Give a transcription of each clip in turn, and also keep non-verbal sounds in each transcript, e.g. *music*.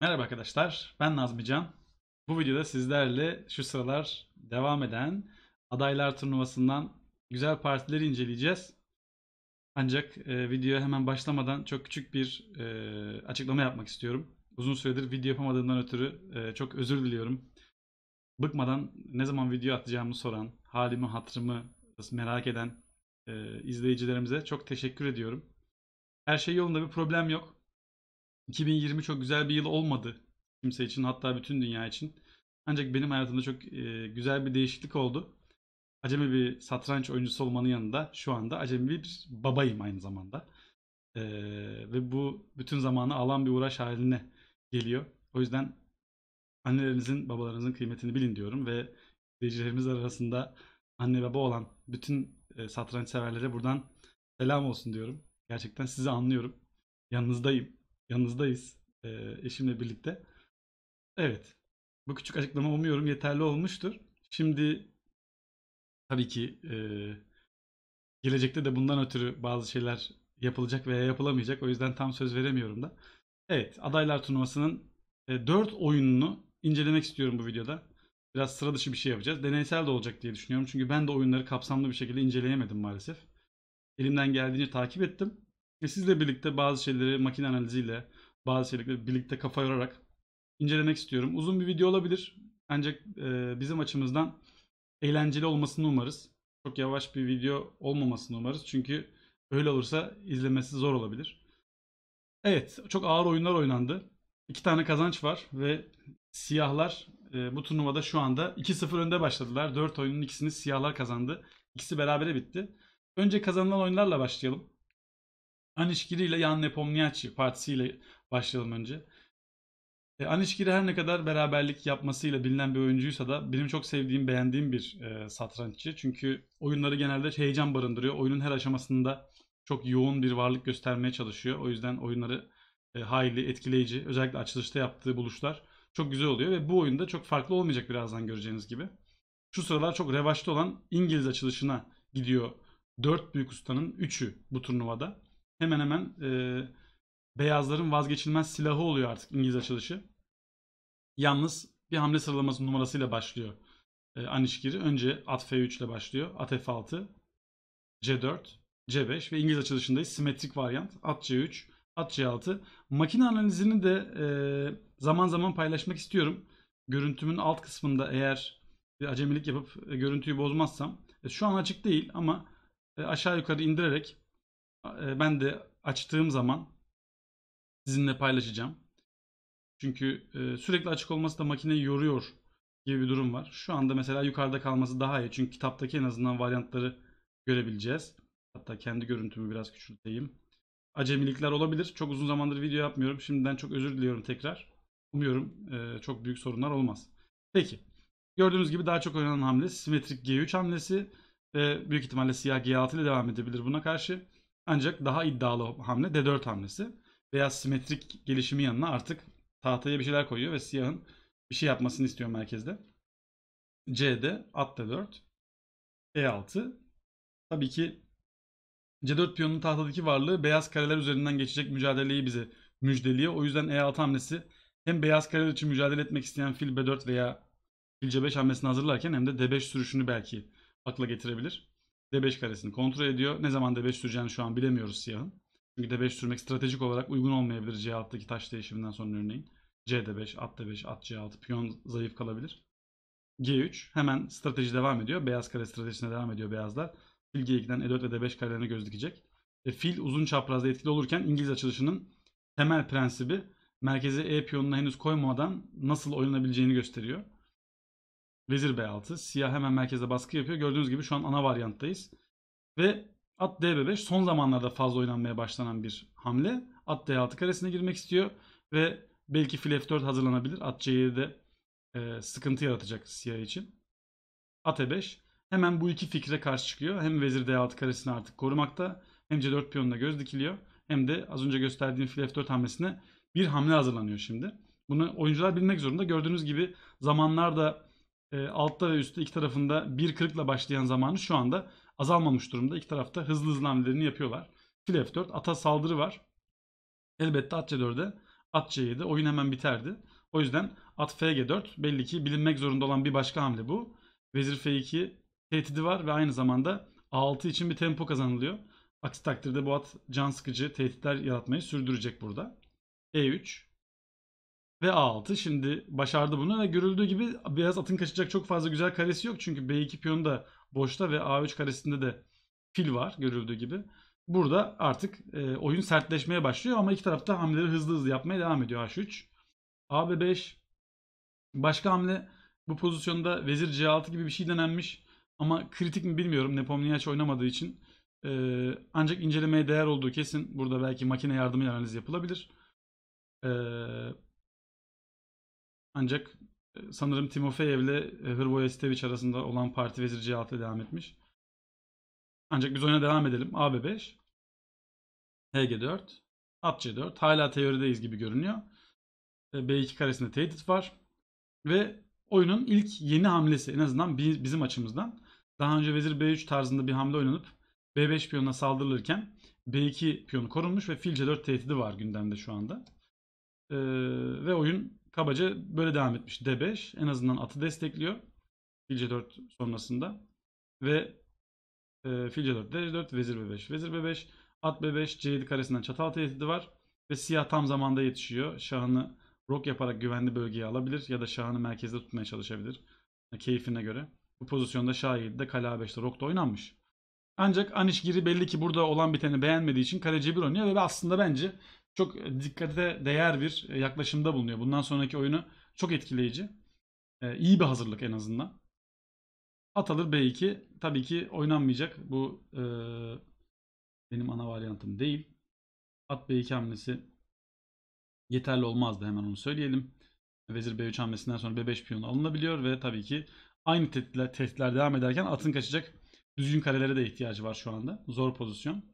Merhaba arkadaşlar, ben Nazmi Can. Bu videoda sizlerle şu sıralar devam eden adaylar turnuvasından güzel partileri inceleyeceğiz. Ancak e, videoya hemen başlamadan çok küçük bir e, açıklama yapmak istiyorum. Uzun süredir video yapamadığından ötürü e, çok özür diliyorum. Bıkmadan ne zaman video atacağımı soran, halimi, hatırımı merak eden e, izleyicilerimize çok teşekkür ediyorum. Her şey yolunda bir problem yok. 2020 çok güzel bir yıl olmadı kimse için hatta bütün dünya için. Ancak benim hayatımda çok e, güzel bir değişiklik oldu. Acemi bir satranç oyuncusu olmanın yanında şu anda acemi bir babayım aynı zamanda. E, ve bu bütün zamanı alan bir uğraş haline geliyor. O yüzden annelerinizin, babalarınızın kıymetini bilin diyorum ve izleyicilerimiz arasında anne baba olan bütün e, satranç severlere buradan selam olsun diyorum. Gerçekten sizi anlıyorum. Yanınızdayım. Yanınızdayız e, eşimle birlikte. Evet, bu küçük açıklama umuyorum yeterli olmuştur. Şimdi tabii ki e, gelecekte de bundan ötürü bazı şeyler yapılacak veya yapılamayacak. O yüzden tam söz veremiyorum da. Evet, adaylar turnuvasının e, 4 oyununu incelemek istiyorum bu videoda. Biraz sıra dışı bir şey yapacağız. Deneysel de olacak diye düşünüyorum. Çünkü ben de oyunları kapsamlı bir şekilde inceleyemedim maalesef. Elimden geldiğince takip ettim. E sizle birlikte bazı şeyleri makine analiziyle, bazı şeyleri birlikte kafa yorarak incelemek istiyorum. Uzun bir video olabilir. Ancak e, bizim açımızdan eğlenceli olmasını umarız. Çok yavaş bir video olmamasını umarız. Çünkü öyle olursa izlemesi zor olabilir. Evet, çok ağır oyunlar oynandı. İki tane kazanç var ve siyahlar e, bu turnuvada şu anda 2-0 önde başladılar. 4 oyunun ikisini siyahlar kazandı. İkisi berabere bitti. Önce kazanılan oyunlarla başlayalım. Anişgiri ile Yan Nepomniachtchi partisiyle başlayalım önce. E, Anişgiri her ne kadar beraberlik yapmasıyla bilinen bir oyuncuysa da benim çok sevdiğim, beğendiğim bir e, satranççı. Çünkü oyunları genelde heyecan barındırıyor. Oyunun her aşamasında çok yoğun bir varlık göstermeye çalışıyor. O yüzden oyunları e, hayli etkileyici. Özellikle açılışta yaptığı buluşlar çok güzel oluyor ve bu oyunda çok farklı olmayacak birazdan göreceğiniz gibi. Şu sıralar çok revaçta olan İngiliz açılışına gidiyor. Dört büyük ustanın üçü bu turnuvada hemen hemen e, beyazların vazgeçilmez silahı oluyor artık İngiliz açılışı. Yalnız bir hamle sıralaması numarasıyla başlıyor. E, Anişkiri önce at F3 ile başlıyor. At F6, C4, C5 ve İngiliz açılışındayız. Simetrik varyant. At C3, at C6. Makine analizini de e, zaman zaman paylaşmak istiyorum. Görüntümün alt kısmında eğer bir acemilik yapıp e, görüntüyü bozmazsam. E, şu an açık değil ama e, aşağı yukarı indirerek e, ben de açtığım zaman sizinle paylaşacağım. Çünkü e, sürekli açık olması da makine yoruyor gibi bir durum var. Şu anda mesela yukarıda kalması daha iyi. Çünkü kitaptaki en azından varyantları görebileceğiz. Hatta kendi görüntümü biraz küçülteyim. Acemilikler olabilir. Çok uzun zamandır video yapmıyorum. Şimdiden çok özür diliyorum tekrar. Umuyorum e, çok büyük sorunlar olmaz. Peki. Gördüğünüz gibi daha çok oynanan hamle simetrik G3 hamlesi ve büyük ihtimalle siyah G6 ile devam edebilir buna karşı. Ancak daha iddialı hamle D4 hamlesi. Beyaz simetrik gelişimi yanına artık tahtaya bir şeyler koyuyor ve siyahın bir şey yapmasını istiyor merkezde. Cd, at D4. E6. Tabii ki C4 piyonunun tahtadaki varlığı beyaz kareler üzerinden geçecek mücadeleyi bize müjdeliyor. O yüzden E6 hamlesi hem beyaz kareler için mücadele etmek isteyen fil B4 veya fil C5 hamlesini hazırlarken hem de D5 sürüşünü belki akla getirebilir. D5 karesini kontrol ediyor. Ne zaman D5 süreceğini şu an bilemiyoruz siyahın. Çünkü D5 sürmek stratejik olarak uygun olmayabilir C 6daki taş değişiminden sonra örneğin. C 5 at D5, at C6, piyon zayıf kalabilir. G3 hemen strateji devam ediyor. Beyaz kare stratejisine devam ediyor beyazlar. Fil G2'den E4 ve D5 karelerine göz dikecek. E, fil uzun çaprazda etkili olurken İngiliz açılışının temel prensibi merkeze E piyonunu henüz koymadan nasıl oynanabileceğini gösteriyor. Vezir B6. Siyah hemen merkeze baskı yapıyor. Gördüğünüz gibi şu an ana varyanttayız. Ve at DB5 son zamanlarda fazla oynanmaya başlanan bir hamle. At D6 karesine girmek istiyor. Ve belki fil F4 hazırlanabilir. At C7'de e, sıkıntı yaratacak siyah için. At E5 hemen bu iki fikre karşı çıkıyor. Hem vezir D6 karesini artık korumakta. Hem C4 piyonuna göz dikiliyor. Hem de az önce gösterdiğim fil F4 hamlesine bir hamle hazırlanıyor şimdi. Bunu oyuncular bilmek zorunda. Gördüğünüz gibi zamanlarda e, altta ve üstte iki tarafında 1.40 ile başlayan zamanı şu anda azalmamış durumda. İki tarafta hızlı hızlı hamlelerini yapıyorlar. Fil F4 ata saldırı var. Elbette at C4'e at C7 oyun hemen biterdi. O yüzden at FG4 belli ki bilinmek zorunda olan bir başka hamle bu. Vezir F2 tehdidi var ve aynı zamanda A6 için bir tempo kazanılıyor. Aksi takdirde bu at can sıkıcı tehditler yaratmayı sürdürecek burada. E3 ve A6 şimdi başardı bunu ve görüldüğü gibi biraz atın kaçacak çok fazla güzel karesi yok. Çünkü B2 piyonu da boşta ve A3 karesinde de fil var görüldüğü gibi. Burada artık e, oyun sertleşmeye başlıyor ama iki tarafta hamleleri hızlı hızlı yapmaya devam ediyor H3. a ve 5 başka hamle bu pozisyonda vezir C6 gibi bir şey denenmiş ama kritik mi bilmiyorum Nepomniachtch oynamadığı için. E, ancak incelemeye değer olduğu kesin. Burada belki makine yardımı analiz yapılabilir. Eee ancak e, sanırım Timofeyev ile e, Hrvoje Stevic arasında olan parti vezir C6 devam etmiş. Ancak biz oyuna devam edelim. AB5. HG4. At C4. Hala teorideyiz gibi görünüyor. E, B2 karesinde tehdit var. Ve oyunun ilk yeni hamlesi en azından bizim açımızdan. Daha önce vezir B3 tarzında bir hamle oynanıp B5 piyonuna saldırılırken B2 piyonu korunmuş ve fil C4 tehdidi var gündemde şu anda. Ee, ve oyun kabaca böyle devam etmiş. D5 en azından atı destekliyor. Fil C4 sonrasında. Ve e, fil C4, D4, vezir B5. Vezir B5, at B5, C7 karesinden çatal tehdidi var. Ve siyah tam zamanda yetişiyor. Şahını rok yaparak güvenli bölgeye alabilir ya da şahını merkezde tutmaya çalışabilir. Yani keyfine göre. Bu pozisyonda şah 7'de, kale a rok da oynanmış. Ancak Anişgiri belli ki burada olan biteni beğenmediği için kaleci bir oynuyor ve aslında bence çok dikkate değer bir e, yaklaşımda bulunuyor. Bundan sonraki oyunu çok etkileyici. E, iyi bir hazırlık en azından. At alır B2. Tabii ki oynanmayacak. Bu e, benim ana varyantım değil. At B2 hamlesi yeterli olmazdı hemen onu söyleyelim. Vezir B3 hamlesinden sonra B5 piyonu alınabiliyor ve tabii ki aynı tehditler, tehditler devam ederken atın kaçacak düzgün karelere de ihtiyacı var şu anda. Zor pozisyon.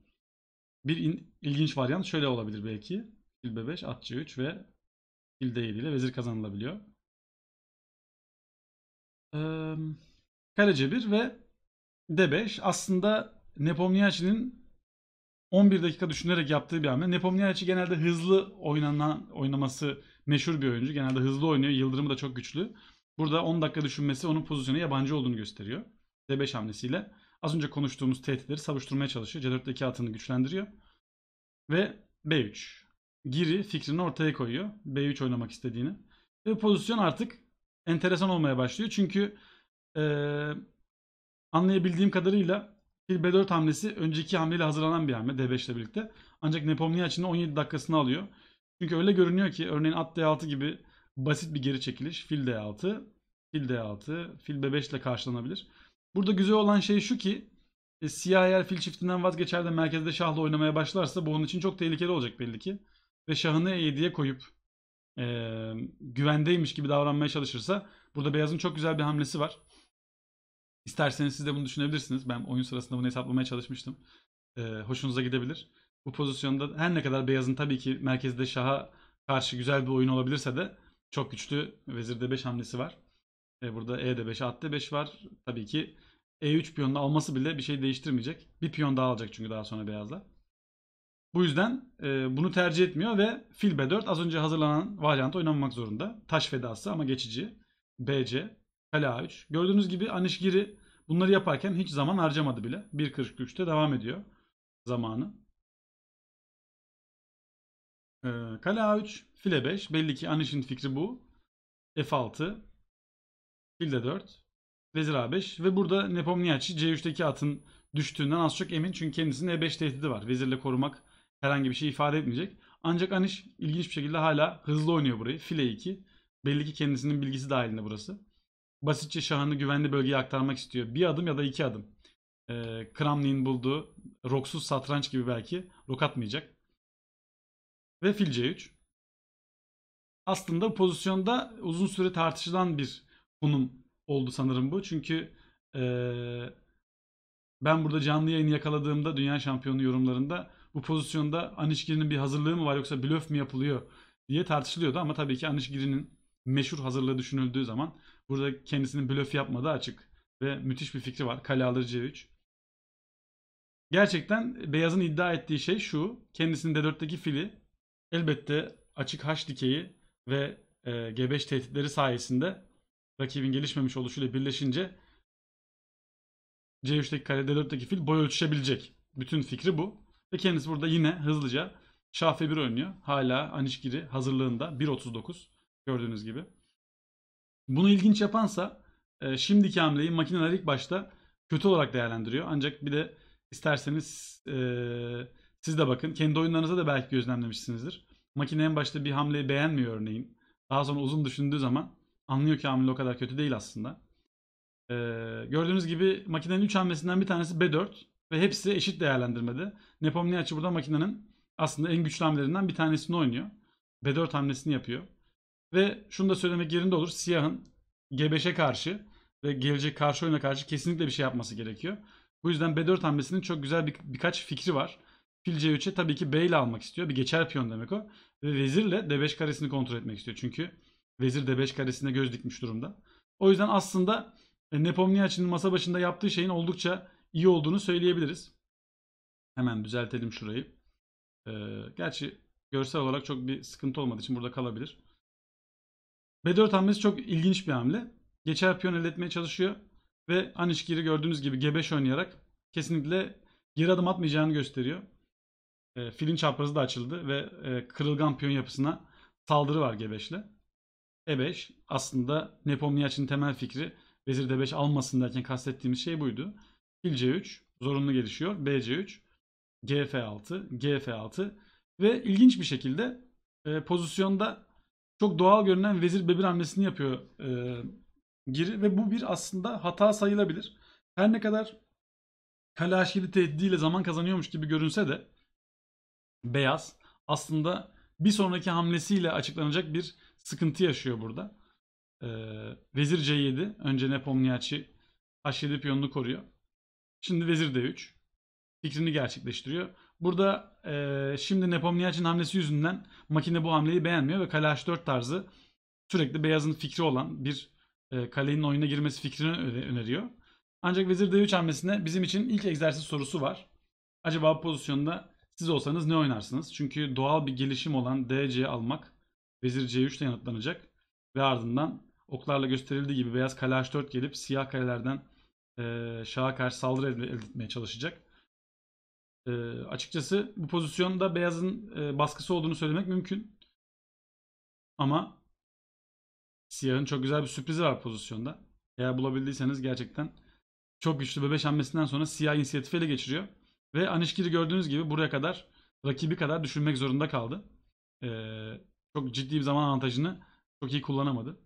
Bir in, ilginç varyant şöyle olabilir belki. Fil B5, at C3 ve fil D7 ile vezir kazanılabiliyor. Ee, kale C1 ve D5 aslında Nepomniachtchi'nin 11 dakika düşünerek yaptığı bir hamle. Nepomniachtchi genelde hızlı oynanan, oynaması meşhur bir oyuncu. Genelde hızlı oynuyor. Yıldırımı da çok güçlü. Burada 10 dakika düşünmesi onun pozisyonu yabancı olduğunu gösteriyor. D5 hamlesiyle. Az önce konuştuğumuz tehditleri savuşturmaya çalışıyor. C4'teki atını güçlendiriyor. Ve B3. Giri fikrini ortaya koyuyor. B3 oynamak istediğini. Ve pozisyon artık enteresan olmaya başlıyor. Çünkü ee, anlayabildiğim kadarıyla bir B4 hamlesi önceki hamleyle hazırlanan bir hamle D5 ile birlikte. Ancak Nepomniachtchi'nin 17 dakikasını alıyor. Çünkü öyle görünüyor ki örneğin at D6 gibi basit bir geri çekiliş. Fil D6, fil D6, fil B5 ile karşılanabilir. Burada güzel olan şey şu ki e, siyah eğer fil çiftinden vazgeçer de merkezde şahla oynamaya başlarsa bu onun için çok tehlikeli olacak belli ki. Ve şahını e7'ye koyup e, güvendeymiş gibi davranmaya çalışırsa burada beyazın çok güzel bir hamlesi var. İsterseniz siz de bunu düşünebilirsiniz. Ben oyun sırasında bunu hesaplamaya çalışmıştım. E, hoşunuza gidebilir. Bu pozisyonda her ne kadar beyazın tabii ki merkezde şaha karşı güzel bir oyun olabilirse de çok güçlü vezir d5 hamlesi var. E, burada e de 5 at d5 var. Tabii ki e3 piyonunu alması bile bir şey değiştirmeyecek. Bir piyon daha alacak çünkü daha sonra beyazlar. Bu yüzden e, bunu tercih etmiyor ve fil B4 az önce hazırlanan varyanta oynanmak zorunda. Taş fedası ama geçici. BC, kale A3. Gördüğünüz gibi Anişgiri bunları yaparken hiç zaman harcamadı bile. 1.43'te devam ediyor zamanı. E, kale A3, file 5. Belli ki Anish'in fikri bu. F6, fil D4, Vezir A5 ve burada Nepomniachtchi C3'teki atın düştüğünden az çok emin. Çünkü kendisinin E5 tehdidi var. Vezirle korumak herhangi bir şey ifade etmeyecek. Ancak Aniş ilginç bir şekilde hala hızlı oynuyor burayı. File 2. Belli ki kendisinin bilgisi dahilinde burası. Basitçe şahını güvenli bölgeye aktarmak istiyor. Bir adım ya da iki adım. Ee, Kramnik'in bulduğu roksuz satranç gibi belki rok atmayacak. Ve fil C3. Aslında bu pozisyonda uzun süre tartışılan bir konum oldu sanırım bu. Çünkü ee, ben burada canlı yayını yakaladığımda dünya şampiyonu yorumlarında bu pozisyonda Anişgiri'nin bir hazırlığı mı var yoksa blöf mü yapılıyor diye tartışılıyordu. Ama tabii ki Anişgiri'nin meşhur hazırlığı düşünüldüğü zaman burada kendisinin blöf yapmadığı açık. Ve müthiş bir fikri var. Kale alır C3. Gerçekten Beyaz'ın iddia ettiği şey şu. Kendisinin D4'teki fili elbette açık H dikeyi ve G5 tehditleri sayesinde rakibin gelişmemiş oluşuyla birleşince C3'teki kare D4'teki fil boy ölçüşebilecek. Bütün fikri bu. Ve kendisi burada yine hızlıca Şah F1 oynuyor. Hala Anişkiri hazırlığında 1.39 gördüğünüz gibi. Bunu ilginç yapansa e, şimdiki hamleyi makineler ilk başta kötü olarak değerlendiriyor. Ancak bir de isterseniz e, siz de bakın. Kendi oyunlarınızda da belki gözlemlemişsinizdir. Makine en başta bir hamleyi beğenmiyor örneğin. Daha sonra uzun düşündüğü zaman Anlıyor ki hamle o kadar kötü değil aslında. Ee, gördüğünüz gibi makinenin 3 hamlesinden bir tanesi B4 ve hepsi eşit değerlendirmede. Nepomniachtchi burada makinenin aslında en güçlü hamlelerinden bir tanesini oynuyor. B4 hamlesini yapıyor. Ve şunu da söylemek yerinde olur. Siyahın G5'e karşı ve gelecek karşı oyuna karşı kesinlikle bir şey yapması gerekiyor. Bu yüzden B4 hamlesinin çok güzel bir, birkaç fikri var. Fil C3'e tabii ki B ile almak istiyor. Bir geçer piyon demek o. Ve vezirle D5 karesini kontrol etmek istiyor. Çünkü Vezir de 5 karesine göz dikmiş durumda. O yüzden aslında e, Nepomniachtchi'nin masa başında yaptığı şeyin oldukça iyi olduğunu söyleyebiliriz. Hemen düzeltelim şurayı. Ee, gerçi görsel olarak çok bir sıkıntı olmadığı için burada kalabilir. B4 hamlesi çok ilginç bir hamle. Geçer piyon elde etmeye çalışıyor. Ve Anişkir'i gördüğünüz gibi G5 oynayarak kesinlikle geri adım atmayacağını gösteriyor. E, filin çaprazı da açıldı ve e, kırılgan piyon yapısına saldırı var G5'le. E5 aslında Nepomniachtchi'nin temel fikri vezir D5 almasın derken kastettiğimiz şey buydu. Fil C3 zorunlu gelişiyor. BC3, GF6, GF6 ve ilginç bir şekilde e, pozisyonda çok doğal görünen vezir bebir hamlesini yapıyor e, Giri ve bu bir aslında hata sayılabilir. Her ne kadar Kalaşgiri tehdidiyle zaman kazanıyormuş gibi görünse de beyaz aslında bir sonraki hamlesiyle açıklanacak bir sıkıntı yaşıyor burada. Ee, vezir C7. Önce Nepomniachtchi H7 piyonunu koruyor. Şimdi vezir D3. Fikrini gerçekleştiriyor. Burada e, şimdi Nepomniachtchi'nin hamlesi yüzünden makine bu hamleyi beğenmiyor ve kale H4 tarzı sürekli beyazın fikri olan bir e, kalenin oyuna girmesi fikrini öneriyor. Ancak vezir D3 hamlesine bizim için ilk egzersiz sorusu var. Acaba bu pozisyonda siz olsanız ne oynarsınız? Çünkü doğal bir gelişim olan DC almak Vezir C3 ile yanıtlanacak. Ve ardından oklarla gösterildiği gibi beyaz kale H4 gelip siyah kalelerden e, şaha karşı saldırı elde, elde etmeye çalışacak. E, açıkçası bu pozisyonda beyazın e, baskısı olduğunu söylemek mümkün. Ama siyahın çok güzel bir sürprizi var pozisyonda. Eğer bulabildiyseniz gerçekten çok güçlü bebeş hamlesinden sonra siyah inisiyatifi ele geçiriyor. Ve Anişkiri gördüğünüz gibi buraya kadar rakibi kadar düşünmek zorunda kaldı. Ee, çok ciddi bir zaman avantajını çok iyi kullanamadı.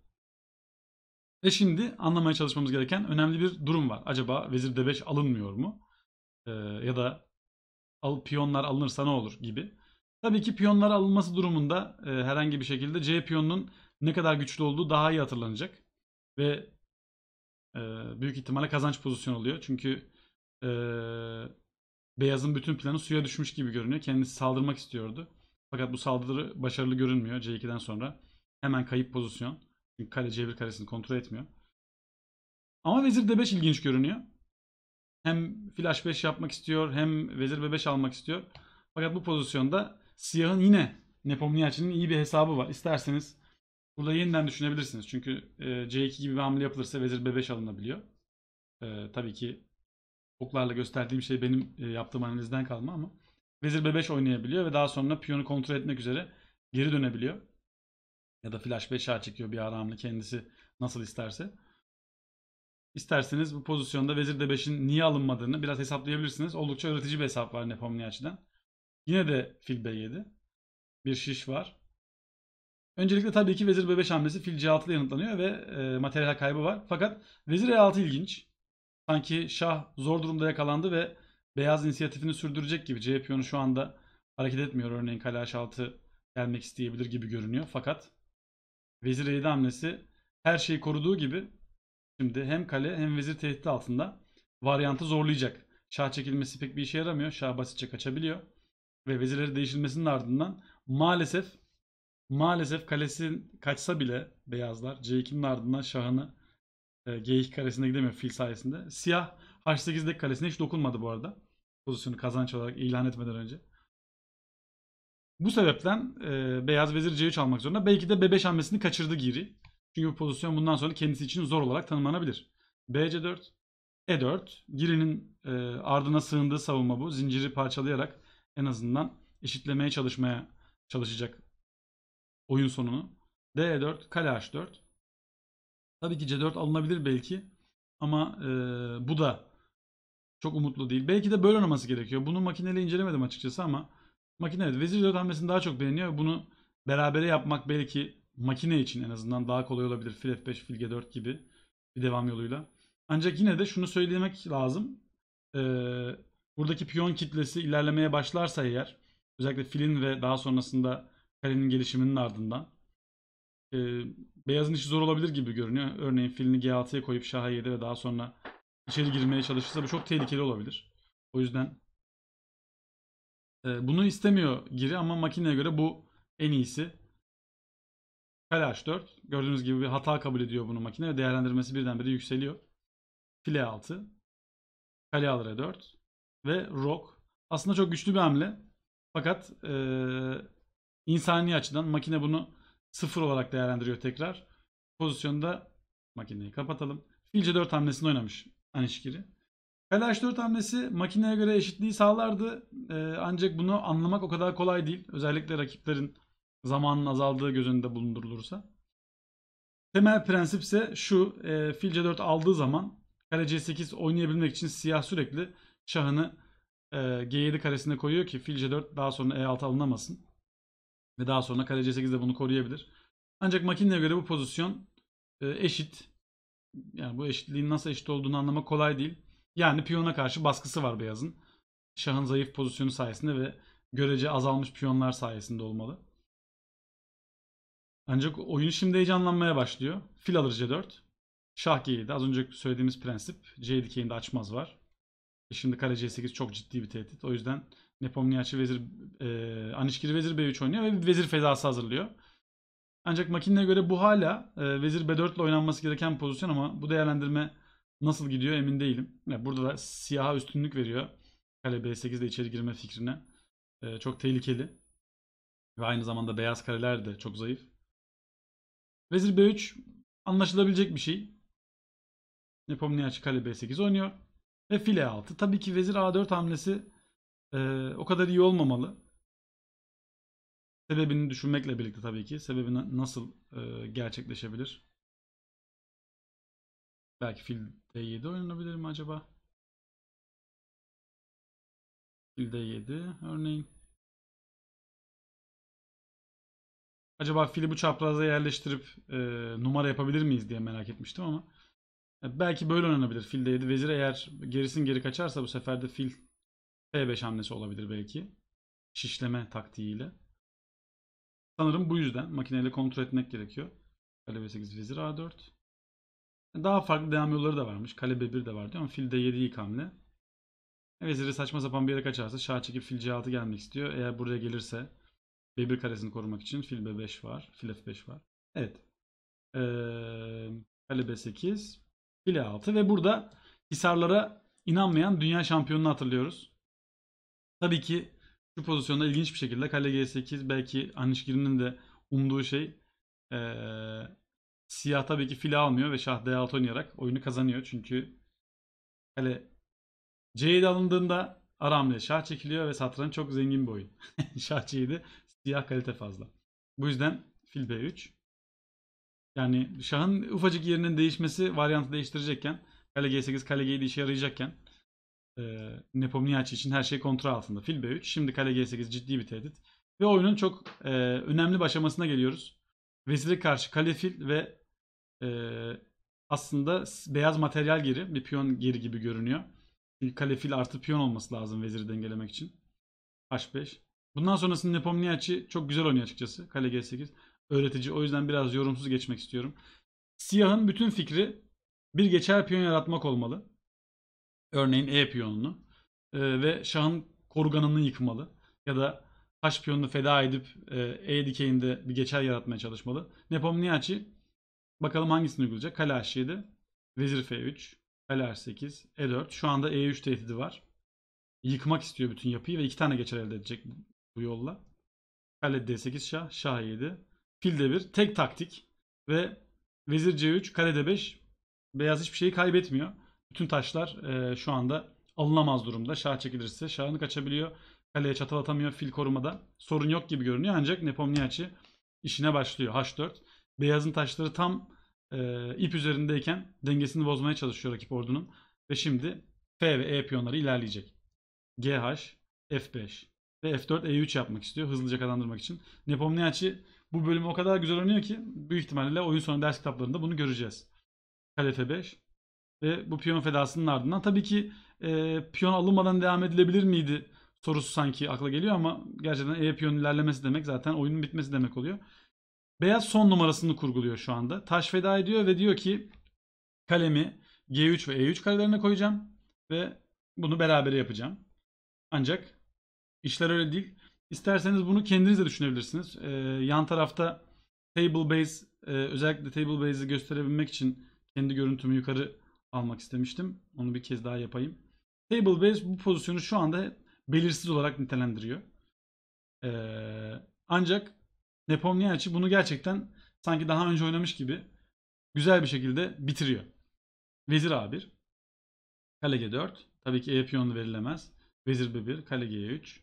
Ve şimdi anlamaya çalışmamız gereken önemli bir durum var. Acaba vezir d5 alınmıyor mu? Ee, ya da al, piyonlar alınırsa ne olur gibi. Tabii ki piyonlar alınması durumunda e, herhangi bir şekilde C piyonunun ne kadar güçlü olduğu daha iyi hatırlanacak. Ve e, büyük ihtimalle kazanç pozisyonu oluyor. Çünkü e, beyazın bütün planı suya düşmüş gibi görünüyor. Kendisi saldırmak istiyordu. Fakat bu saldırı başarılı görünmüyor C2'den sonra. Hemen kayıp pozisyon. Çünkü kale C1 karesini kontrol etmiyor. Ama vezir D5 ilginç görünüyor. Hem flash 5 yapmak istiyor hem vezir B5 almak istiyor. Fakat bu pozisyonda siyahın yine Nepomniachtchi'nin iyi bir hesabı var. İsterseniz burada yeniden düşünebilirsiniz. Çünkü e, C2 gibi bir hamle yapılırsa vezir B5 alınabiliyor. E, tabii ki oklarla gösterdiğim şey benim e, yaptığım analizden kalma ama Vezir B5 oynayabiliyor ve daha sonra piyonu kontrol etmek üzere geri dönebiliyor. Ya da flash 5 şah çekiyor bir ara kendisi nasıl isterse. İsterseniz bu pozisyonda Vezir D5'in niye alınmadığını biraz hesaplayabilirsiniz. Oldukça öğretici bir hesap var Nepomni açıdan. Yine de fil B7. Bir şiş var. Öncelikle tabii ki Vezir B5 hamlesi fil C6 ile yanıtlanıyor ve e, materyal kaybı var. Fakat Vezir E6 ilginç. Sanki şah zor durumda yakalandı ve beyaz inisiyatifini sürdürecek gibi. CHP yönü şu anda hareket etmiyor. Örneğin Kalaş altı gelmek isteyebilir gibi görünüyor. Fakat Vezir Eğdi hamlesi her şeyi koruduğu gibi şimdi hem kale hem vezir tehdit altında varyantı zorlayacak. Şah çekilmesi pek bir işe yaramıyor. Şah basitçe kaçabiliyor. Ve vezirleri değişilmesinin ardından maalesef maalesef kalesi kaçsa bile beyazlar C2'nin ardından şahını e, G2 karesine gidemiyor fil sayesinde. Siyah H8'deki kalesine hiç dokunmadı bu arada pozisyonu kazanç olarak ilan etmeden önce. Bu sebepten e, Beyaz Vezir C3 almak zorunda. Belki de B5 hamlesini kaçırdı Giri. Çünkü bu pozisyon bundan sonra kendisi için zor olarak tanımlanabilir. BC4, E4. Giri'nin e, ardına sığındığı savunma bu. Zinciri parçalayarak en azından eşitlemeye çalışmaya çalışacak oyun sonunu. D4, kale H4. Tabii ki C4 alınabilir belki ama e, bu da çok umutlu değil. Belki de böyle oynaması gerekiyor. Bunu makineyle incelemedim açıkçası ama makine evet. Vezir 4 hamlesini daha çok beğeniyor. Bunu berabere yapmak belki makine için en azından daha kolay olabilir. Fil F5, fil G4 gibi bir devam yoluyla. Ancak yine de şunu söylemek lazım. Ee, buradaki piyon kitlesi ilerlemeye başlarsa eğer özellikle filin ve daha sonrasında kalenin gelişiminin ardından e, beyazın işi zor olabilir gibi görünüyor. Örneğin filini G6'ya koyup şaha 7 ve daha sonra içeri girmeye çalışırsa bu çok tehlikeli olabilir. O yüzden e, bunu istemiyor giri ama makineye göre bu en iyisi. Kale H4. Gördüğünüz gibi bir hata kabul ediyor bunu makine ve değerlendirmesi birdenbire yükseliyor. File 6. Kale alır 4 Ve Rock. Aslında çok güçlü bir hamle. Fakat e, insani açıdan makine bunu sıfır olarak değerlendiriyor tekrar. Pozisyonda makineyi kapatalım. Fil C4 hamlesini oynamış Anişkiri. Kale h4 hamlesi makineye göre eşitliği sağlardı. Ee, ancak bunu anlamak o kadar kolay değil. Özellikle rakiplerin zamanın azaldığı göz önünde bulundurulursa. Temel prensip ise şu. E, fil c4 aldığı zaman kale c8 oynayabilmek için siyah sürekli şahını e, g7 karesine koyuyor ki fil c4 daha sonra e6 alınamasın. Ve daha sonra kale c8 de bunu koruyabilir. Ancak makineye göre bu pozisyon e, eşit yani bu eşitliğin nasıl eşit olduğunu anlamak kolay değil. Yani piyona karşı baskısı var beyazın. Şahın zayıf pozisyonu sayesinde ve görece azalmış piyonlar sayesinde olmalı. Ancak oyun şimdi heyecanlanmaya başlıyor. Fil alır C4. Şah G7. Az önce söylediğimiz prensip. C7 keyinde açmaz var. E şimdi kale C8 çok ciddi bir tehdit. O yüzden Nepomniachtchi vezir, e, Anişkir vezir B3 oynuyor ve bir vezir fedası hazırlıyor. Ancak makineye göre bu hala e, vezir b4 ile oynanması gereken pozisyon ama bu değerlendirme nasıl gidiyor emin değilim. Yani burada da siyaha üstünlük veriyor. Kale b8 de içeri girme fikrine. E, çok tehlikeli. Ve aynı zamanda beyaz kareler de çok zayıf. Vezir b3 anlaşılabilecek bir şey. Nepomniachtchi kale b8 oynuyor. Ve file 6. Tabii ki vezir a4 hamlesi e, o kadar iyi olmamalı. Sebebini düşünmekle birlikte tabii ki. Sebebi nasıl e, gerçekleşebilir? Belki fil D7 oynanabilir mi acaba? Fil D7 örneğin. Acaba fili bu çapraza yerleştirip e, numara yapabilir miyiz diye merak etmiştim ama e, belki böyle oynanabilir fil D7. Vezir eğer gerisin geri kaçarsa bu sefer de fil F5 hamlesi olabilir belki. Şişleme taktiğiyle. Sanırım bu yüzden makineyle kontrol etmek gerekiyor. Kale B8 vezir A4. E, daha farklı devam yolları da varmış. Kale B1 de var diyor ama fil D7 ilk hamle. E, veziri saçma sapan bir yere kaçarsa şah çekip fil C6 gelmek istiyor. Eğer buraya gelirse B1 karesini korumak için fil B5 var. Fil F5 var. Evet. Ee, kale B8. Fil E6 ve burada Hisarlara inanmayan dünya şampiyonunu hatırlıyoruz. Tabii ki şu pozisyonda ilginç bir şekilde kale G8 belki Anişkiri'nin de umduğu şey e, siyah tabii ki fil almıyor ve şah D6 oynayarak oyunu kazanıyor. Çünkü kale C7 alındığında ara şah çekiliyor ve satranç çok zengin bir oyun. *laughs* şah C7 siyah kalite fazla. Bu yüzden fil B3. Yani şahın ufacık yerinin değişmesi varyantı değiştirecekken kale G8 kale G7 işe yarayacakken e, ee, Nepomniachtchi için her şey kontrol altında. Fil B3. Şimdi kale G8 ciddi bir tehdit. Ve oyunun çok e, önemli aşamasına geliyoruz. Vezire karşı kale fil ve e, aslında beyaz materyal geri. Bir piyon geri gibi görünüyor. Çünkü kale fil artı piyon olması lazım veziri dengelemek için. H5. Bundan sonrasında Nepomniachtchi çok güzel oynuyor açıkçası. Kale G8. Öğretici. O yüzden biraz yorumsuz geçmek istiyorum. Siyahın bütün fikri bir geçer piyon yaratmak olmalı. Örneğin E piyonunu e, ve şahın koruganını yıkmalı ya da taş piyonunu feda edip e, E dikeyinde bir geçer yaratmaya çalışmalı. Nepomniachi bakalım hangisini uygulayacak? Kale H7, Vezir F3, Kale H8, E4. Şu anda E3 tehdidi var. Yıkmak istiyor bütün yapıyı ve iki tane geçer elde edecek bu yolla. Kale D8 şah, şah 7. Fil D1 tek taktik ve vezir C3, kale D5 beyaz hiçbir şeyi kaybetmiyor. Bütün taşlar e, şu anda alınamaz durumda. Şah çekilirse şahını kaçabiliyor. Kaleye çatal atamıyor fil korumada. Sorun yok gibi görünüyor ancak Nepomniachtchi işine başlıyor. H4. Beyazın taşları tam e, ip üzerindeyken dengesini bozmaya çalışıyor rakip ordunun. Ve şimdi F ve E piyonları ilerleyecek. GH, F5 ve F4, E3 yapmak istiyor hızlıca kazandırmak için. Nepomniachtchi bu bölümü o kadar güzel oynuyor ki büyük ihtimalle oyun sonu ders kitaplarında bunu göreceğiz. Kale F5, ve bu piyon fedasının ardından tabii ki e, piyon alınmadan devam edilebilir miydi sorusu sanki akla geliyor ama gerçekten E piyon ilerlemesi demek zaten oyunun bitmesi demek oluyor. Beyaz son numarasını kurguluyor şu anda. Taş feda ediyor ve diyor ki kalemi G3 ve E3 karelerine koyacağım ve bunu beraber yapacağım. Ancak işler öyle değil. İsterseniz bunu kendiniz de düşünebilirsiniz. Ee, yan tarafta table base e, özellikle table base'i gösterebilmek için kendi görüntümü yukarı almak istemiştim. Onu bir kez daha yapayım. Table Base bu pozisyonu şu anda belirsiz olarak nitelendiriyor. Ee, ancak Nepomniachtchi bunu gerçekten sanki daha önce oynamış gibi güzel bir şekilde bitiriyor. Vezir A1. Kale G4. Tabii ki E piyonu verilemez. Vezir B1. Kale G3.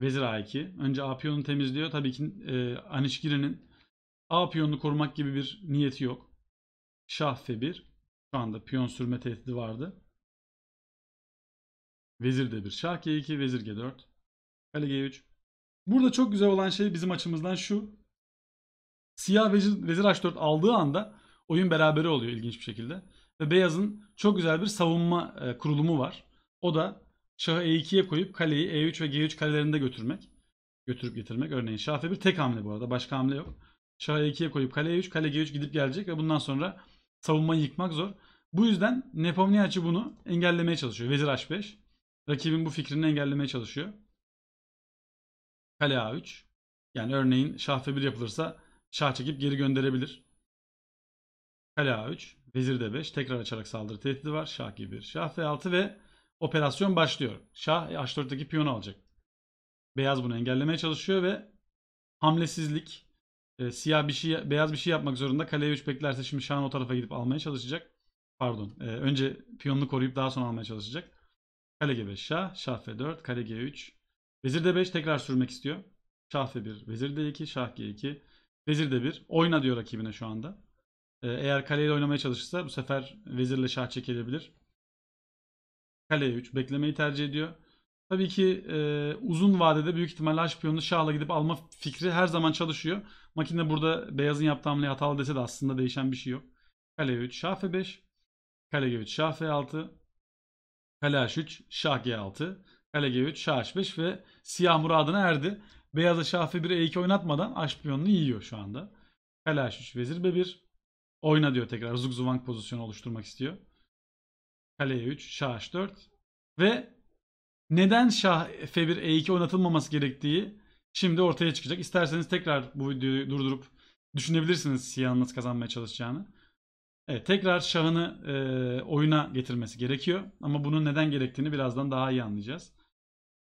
Vezir A2. Önce A piyonu temizliyor. Tabii ki e, Anişgiri'nin A piyonunu korumak gibi bir niyeti yok. Şah F1. Şu anda piyon sürme tehdidi vardı. Vezir de 1 Şah G2, Vezir G4. Kale G3. Burada çok güzel olan şey bizim açımızdan şu. Siyah Vezir, Vezir H4 aldığı anda oyun beraberi oluyor ilginç bir şekilde. Ve beyazın çok güzel bir savunma e, kurulumu var. O da şahı E2'ye koyup kaleyi E3 ve G3 kalelerinde götürmek. Götürüp getirmek. Örneğin şah F1 tek hamle bu arada. Başka hamle yok. Şah E2'ye koyup kale E3, kale G3 gidip gelecek ve bundan sonra savunmayı yıkmak zor. Bu yüzden Nepomniachtchi bunu engellemeye çalışıyor. Vezir H5. Rakibin bu fikrini engellemeye çalışıyor. Kale A3. Yani örneğin şah F1 yapılırsa şah çekip geri gönderebilir. Kale A3. Vezir D5. Tekrar açarak saldırı tehdidi var. Şah G1. Şah F6 ve operasyon başlıyor. Şah H4'teki piyonu alacak. Beyaz bunu engellemeye çalışıyor ve hamlesizlik e, siyah bir şey, beyaz bir şey yapmak zorunda. Kaleye 3 beklerse şimdi Şahan o tarafa gidip almaya çalışacak. Pardon. E, önce piyonunu koruyup daha sonra almaya çalışacak. Kale G5 Şah. Şah F4. Kale G3. Vezir D5 tekrar sürmek istiyor. Şah F1. Vezir D2. Şah G2. Vezir D1. Oyna diyor rakibine şu anda. E, eğer kaleyle oynamaya çalışırsa bu sefer vezirle şah çekilebilir. Kale 3 beklemeyi tercih ediyor. Tabii ki e, uzun vadede büyük ihtimalle aç piyonunu şahla gidip alma fikri her zaman çalışıyor. Makine burada beyazın yaptığı hamleyi hatalı dese de aslında değişen bir şey yok. Kale 3, şah F5. Kale G3, şah F6. Kale H3, şah G6. Kale G3, şah H5 ve siyah muradına erdi. Beyaza şah F1, E2 oynatmadan aç piyonunu yiyor şu anda. Kale H3, vezir B1. Oyna diyor tekrar. Zugzwang pozisyonu oluşturmak istiyor. Kale E3, şah H4. Ve neden şah f1 e2 oynatılmaması gerektiği şimdi ortaya çıkacak. İsterseniz tekrar bu videoyu durdurup düşünebilirsiniz siyahın nasıl kazanmaya çalışacağını. Evet, tekrar şahını e, oyuna getirmesi gerekiyor. Ama bunun neden gerektiğini birazdan daha iyi anlayacağız.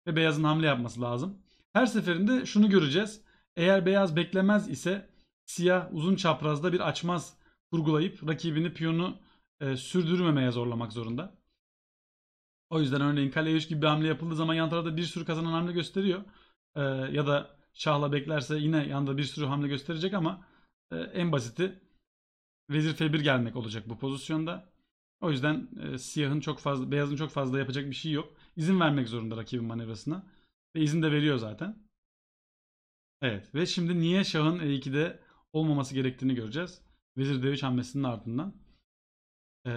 Ve beyazın hamle yapması lazım. Her seferinde şunu göreceğiz. Eğer beyaz beklemez ise siyah uzun çaprazda bir açmaz kurgulayıp rakibini piyonu e, sürdürmemeye zorlamak zorunda. O yüzden örneğin kaleye 3 gibi bir hamle yapıldığı zaman yan tarafta bir sürü kazanan hamle gösteriyor. Ee, ya da şahla beklerse yine yanda bir sürü hamle gösterecek ama e, en basiti vezir f1 gelmek olacak bu pozisyonda. O yüzden e, siyahın çok fazla, beyazın çok fazla yapacak bir şey yok. İzin vermek zorunda rakibin manevrasına. Ve izin de veriyor zaten. Evet ve şimdi niye şahın e2'de olmaması gerektiğini göreceğiz. Vezir d3 hamlesinin ardından e,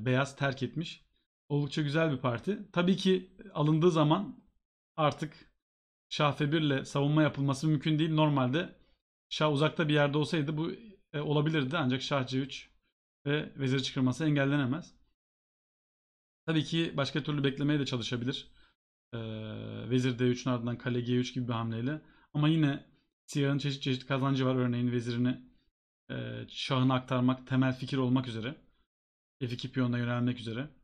beyaz terk etmiş. Oldukça güzel bir parti. Tabii ki alındığı zaman artık Şah f savunma yapılması mümkün değil. Normalde Şah uzakta bir yerde olsaydı bu e, olabilirdi ancak Şah C3 ve vezir çıkırması engellenemez. Tabii ki başka türlü beklemeye de çalışabilir. E, vezir D3'ün ardından kale G3 gibi bir hamleyle. Ama yine siyahın çeşit çeşit kazancı var. Örneğin vezirini e, şahına aktarmak temel fikir olmak üzere. F2 piyonuna yönelmek üzere.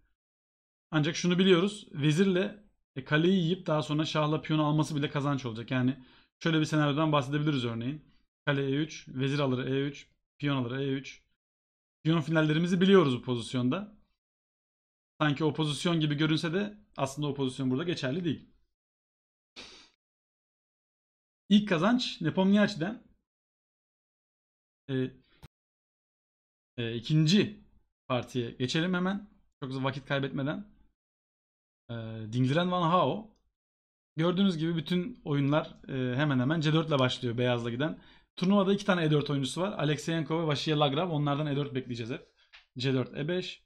Ancak şunu biliyoruz. Vezirle e, kaleyi yiyip daha sonra şahla piyonu alması bile kazanç olacak. Yani şöyle bir senaryodan bahsedebiliriz örneğin. Kale E3, vezir alır E3, piyon alır E3. Piyon finallerimizi biliyoruz bu pozisyonda. Sanki o pozisyon gibi görünse de aslında o pozisyon burada geçerli değil. İlk kazanç Nepomniachtchi'den. E, e, ikinci partiye geçelim hemen. Çok fazla vakit kaybetmeden e, ee, Dingdiren Van Hao. Gördüğünüz gibi bütün oyunlar e, hemen hemen C4 ile başlıyor beyazla giden. Turnuvada iki tane E4 oyuncusu var. Alexeyenko ve Vasily Lagrav. Onlardan E4 bekleyeceğiz hep. C4, E5,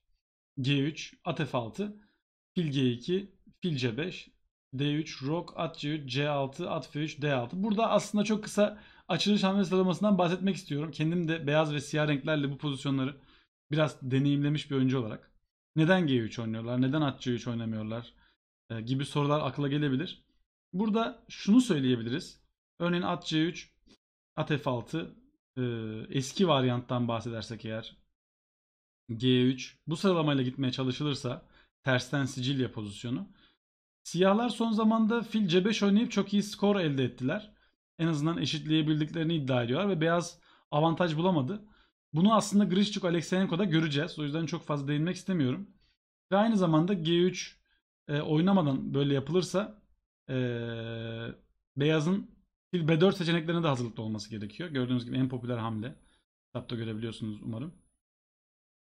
G3, At F6, Fil G2, Fil C5, D3, Rok, At C3, C6, At F3, D6. Burada aslında çok kısa açılış hamle sıralamasından bahsetmek istiyorum. Kendim de beyaz ve siyah renklerle bu pozisyonları biraz deneyimlemiş bir oyuncu olarak. Neden G3 oynuyorlar? Neden at C3 oynamıyorlar? Ee, gibi sorular akla gelebilir. Burada şunu söyleyebiliriz. Örneğin at C3, at F6 e, eski varyanttan bahsedersek eğer G3 bu sıralamayla gitmeye çalışılırsa tersten Sicilya pozisyonu. Siyahlar son zamanda fil C5 oynayıp çok iyi skor elde ettiler. En azından eşitleyebildiklerini iddia ediyorlar ve beyaz avantaj bulamadı. Bunu aslında Grishchuk Alexeyenko'da göreceğiz. O yüzden çok fazla değinmek istemiyorum. Ve aynı zamanda G3 e, oynamadan böyle yapılırsa e, beyazın fil B4 seçeneklerine de hazırlıklı olması gerekiyor. Gördüğünüz gibi en popüler hamle. Kitapta görebiliyorsunuz umarım.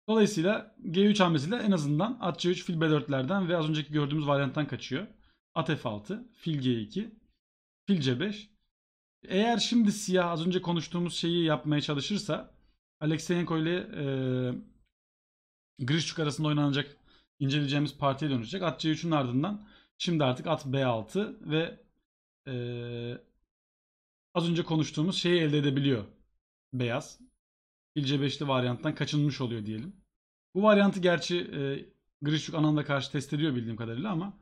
Dolayısıyla G3 hamlesiyle en azından at C3 fil B4'lerden ve az önceki gördüğümüz varyanttan kaçıyor. At F6, fil G2, fil C5. Eğer şimdi siyah az önce konuştuğumuz şeyi yapmaya çalışırsa Alexeyenko ile e, Grishchuk arasında oynanacak inceleyeceğimiz partiye dönüşecek. At C3'ün ardından şimdi artık at B6 ve e, az önce konuştuğumuz şeyi elde edebiliyor beyaz. Fil C5'li varyanttan kaçınmış oluyor diyelim. Bu varyantı gerçi e, Grishuk Ananda karşı test ediyor bildiğim kadarıyla ama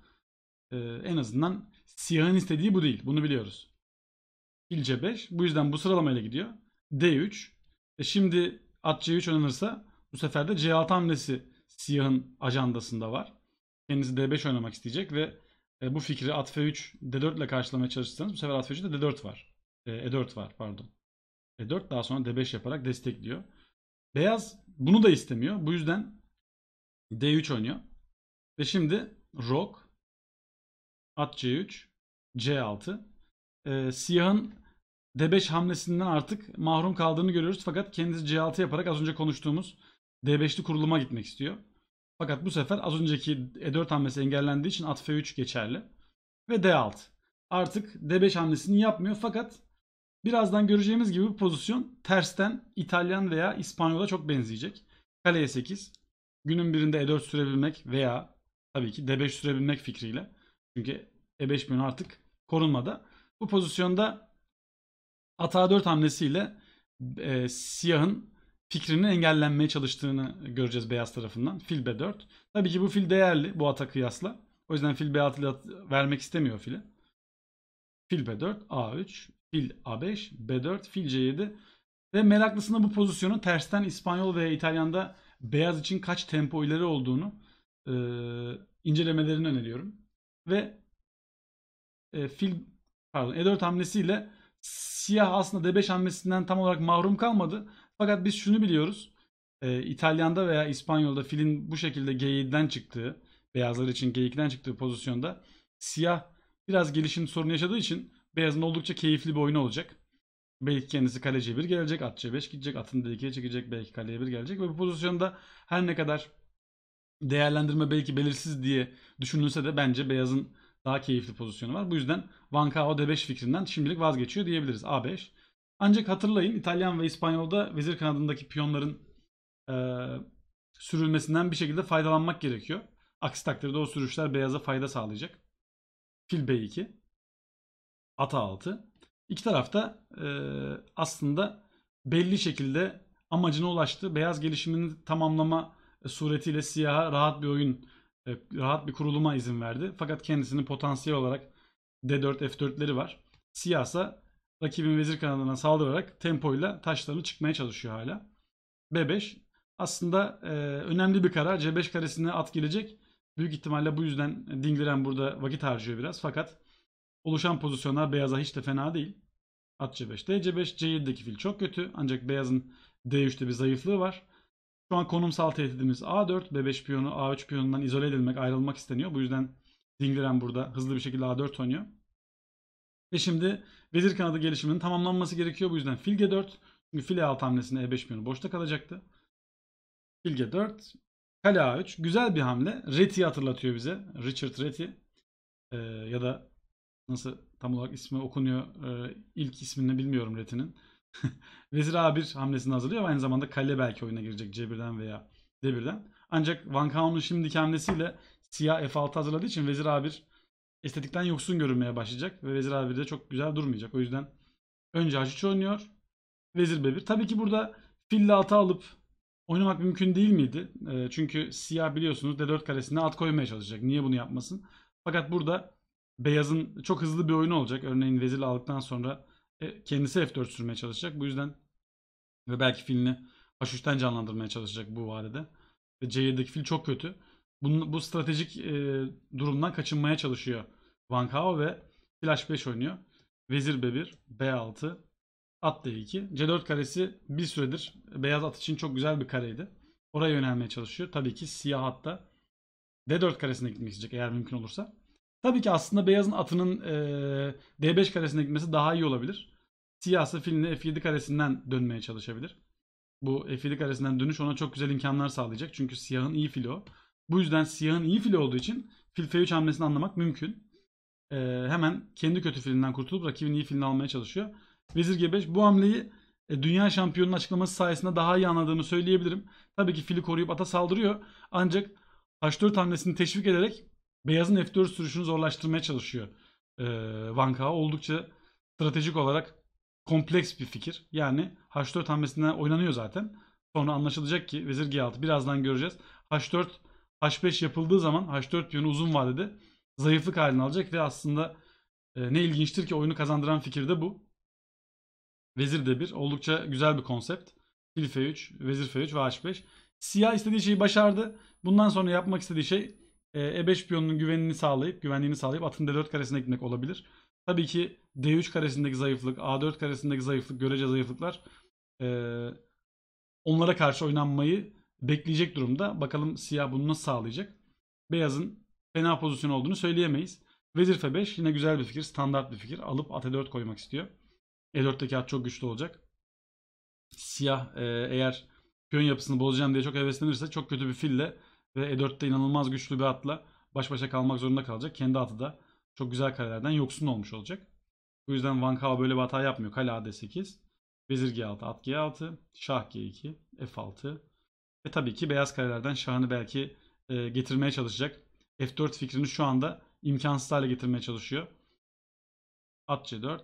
e, en azından siyahın istediği bu değil. Bunu biliyoruz. Fil C5. Bu yüzden bu sıralamayla gidiyor. D3. E şimdi at C3 oynanırsa bu sefer de C6 hamlesi siyahın ajandasında var. Kendisi D5 oynamak isteyecek ve e, bu fikri at F3 D4 ile karşılamaya çalışırsanız bu sefer at F3'de D4 var. E, E4 var pardon. E4 daha sonra D5 yaparak destekliyor. Beyaz bunu da istemiyor. Bu yüzden D3 oynuyor. Ve şimdi Rok at C3 C6 e, siyahın D5 hamlesinden artık mahrum kaldığını görüyoruz. Fakat kendisi C6 yaparak az önce konuştuğumuz D5'li kuruluma gitmek istiyor. Fakat bu sefer az önceki E4 hamlesi engellendiği için at F3 geçerli. Ve D6. Artık D5 hamlesini yapmıyor fakat birazdan göreceğimiz gibi bu pozisyon tersten İtalyan veya İspanyola çok benzeyecek. e 8. Günün birinde E4 sürebilmek veya tabii ki D5 sürebilmek fikriyle. Çünkü E5 artık korunmada. Bu pozisyonda Ata dört hamlesiyle e, siyahın fikrinin engellenmeye çalıştığını göreceğiz beyaz tarafından. Fil B4. Tabii ki bu fil değerli bu ata kıyasla. O yüzden fil B6 vermek istemiyor fili. Fil B4, A3, fil A5, B4, fil C7. Ve meraklısına bu pozisyonun tersten İspanyol veya İtalyan'da beyaz için kaç tempo ileri olduğunu e, incelemelerini öneriyorum. Ve e, fil pardon E4 hamlesiyle siyah aslında D5 hamlesinden tam olarak mahrum kalmadı. Fakat biz şunu biliyoruz. E, İtalyan'da veya İspanyol'da filin bu şekilde G7'den çıktığı, beyazlar için G2'den çıktığı pozisyonda siyah biraz gelişim sorunu yaşadığı için beyazın oldukça keyifli bir oyunu olacak. Belki kendisi kaleciye bir gelecek, at C5 gidecek, atın D2'ye çekecek, belki kaleye bir gelecek ve bu pozisyonda her ne kadar değerlendirme belki belirsiz diye düşünülse de bence beyazın daha keyifli pozisyonu var. Bu yüzden Van O D5 fikrinden şimdilik vazgeçiyor diyebiliriz A5. Ancak hatırlayın İtalyan ve İspanyol'da vezir kanadındaki piyonların e, sürülmesinden bir şekilde faydalanmak gerekiyor. Aksi takdirde o sürüşler beyaza fayda sağlayacak. Fil B2. Ata 6. İki tarafta e, aslında belli şekilde amacına ulaştı. Beyaz gelişimini tamamlama suretiyle siyaha rahat bir oyun e, rahat bir kuruluma izin verdi. Fakat kendisinin potansiyel olarak D4 F4'leri var. Siyasa rakibin vezir kanadına saldırarak tempoyla taşlarını çıkmaya çalışıyor hala. B5 aslında e, önemli bir karar. C5 karesine at gelecek. Büyük ihtimalle bu yüzden Dingiren burada vakit harcıyor biraz. Fakat oluşan pozisyonlar beyaza hiç de fena değil. At C5, D C5, C7'deki fil çok kötü. Ancak beyazın D3'te bir zayıflığı var. Şu an konumsal tehdidimiz A4. B5 piyonu A3 piyonundan izole edilmek, ayrılmak isteniyor. Bu yüzden Dingiren burada hızlı bir şekilde A4 oynuyor. Ve şimdi vezir kanadı gelişiminin tamamlanması gerekiyor. Bu yüzden fil G4. Çünkü fil E6 hamlesinde E5 piyonu boşta kalacaktı. Fil G4. Kale A3. Güzel bir hamle. Reti'yi hatırlatıyor bize. Richard Reti. Ee, ya da nasıl tam olarak ismi okunuyor. Ee, ilk ismini bilmiyorum Reti'nin. *laughs* Vezir A1 hamlesini hazırlıyor. Aynı zamanda kale belki oyuna girecek C1'den veya D1'den. Ancak Van Kaun'un şimdiki hamlesiyle siyah F6 hazırladığı için Vezir A1 estetikten yoksun görünmeye başlayacak. Ve Vezir A1'de çok güzel durmayacak. O yüzden önce H3 oynuyor. Vezir B1. Tabii ki burada fille atı alıp oynamak mümkün değil miydi? E, çünkü siyah biliyorsunuz D4 karesine at koymaya çalışacak. Niye bunu yapmasın? Fakat burada beyazın çok hızlı bir oyunu olacak. Örneğin vezir aldıktan sonra e, kendisi F4 sürmeye çalışacak. Bu yüzden ve belki filini H3'ten canlandırmaya çalışacak bu vadede. Ve C7'deki fil çok kötü. Bunun, bu stratejik e, durumdan kaçınmaya çalışıyor Van Kao ve fil H5 oynuyor. Vezir B1, B6, at D2. C4 karesi bir süredir beyaz at için çok güzel bir kareydi. Oraya yönelmeye çalışıyor. Tabii ki siyah hatta D4 karesine gitmek isteyecek eğer mümkün olursa. Tabii ki aslında beyazın atının e, D5 karesine gitmesi daha iyi olabilir. Siyahsı filini F7 karesinden dönmeye çalışabilir. Bu F7 karesinden dönüş ona çok güzel imkanlar sağlayacak. Çünkü siyahın iyi fili o. Bu yüzden siyahın iyi fili olduğu için fil F3 hamlesini anlamak mümkün. E, hemen kendi kötü filinden kurtulup rakibin iyi filini almaya çalışıyor. Vezir G5 bu hamleyi e, dünya şampiyonunun açıklaması sayesinde daha iyi anladığını söyleyebilirim. Tabii ki fili koruyup ata saldırıyor. Ancak H4 hamlesini teşvik ederek Beyaz'ın F4 sürüşünü zorlaştırmaya çalışıyor e, Van Gaal. Oldukça stratejik olarak kompleks bir fikir. Yani H4 hamlesinden oynanıyor zaten. Sonra anlaşılacak ki vezir G6 birazdan göreceğiz. H4 H5 yapıldığı zaman H4 piyonu uzun vadede zayıflık halini alacak ve aslında e, ne ilginçtir ki oyunu kazandıran fikir de bu. Vezir de bir oldukça güzel bir konsept. Fil F3, Vezir F3 ve H5. Siyah istediği şeyi başardı. Bundan sonra yapmak istediği şey e5 e piyonunun güvenini sağlayıp, güvenliğini sağlayıp atın D4 karesine gitmek olabilir. Tabii ki D3 karesindeki zayıflık, A4 karesindeki zayıflık, görece zayıflıklar e, onlara karşı oynanmayı bekleyecek durumda. Bakalım siyah bunu nasıl sağlayacak. Beyazın fena pozisyon olduğunu söyleyemeyiz. Vezir F5 yine güzel bir fikir, standart bir fikir. Alıp at E4 koymak istiyor. E4'teki at çok güçlü olacak. Siyah e, eğer piyon yapısını bozacağım diye çok heveslenirse çok kötü bir fille ve E4'te inanılmaz güçlü bir atla baş başa kalmak zorunda kalacak. Kendi atı da çok güzel karelerden yoksun olmuş olacak. Bu yüzden Van Kao böyle bir hata yapmıyor. Kale AD8, Vezir G6, At G6, Şah G2, F6. Ve tabii ki beyaz karelerden şahını belki e, getirmeye çalışacak. F4 fikrini şu anda imkansız hale getirmeye çalışıyor. At C4,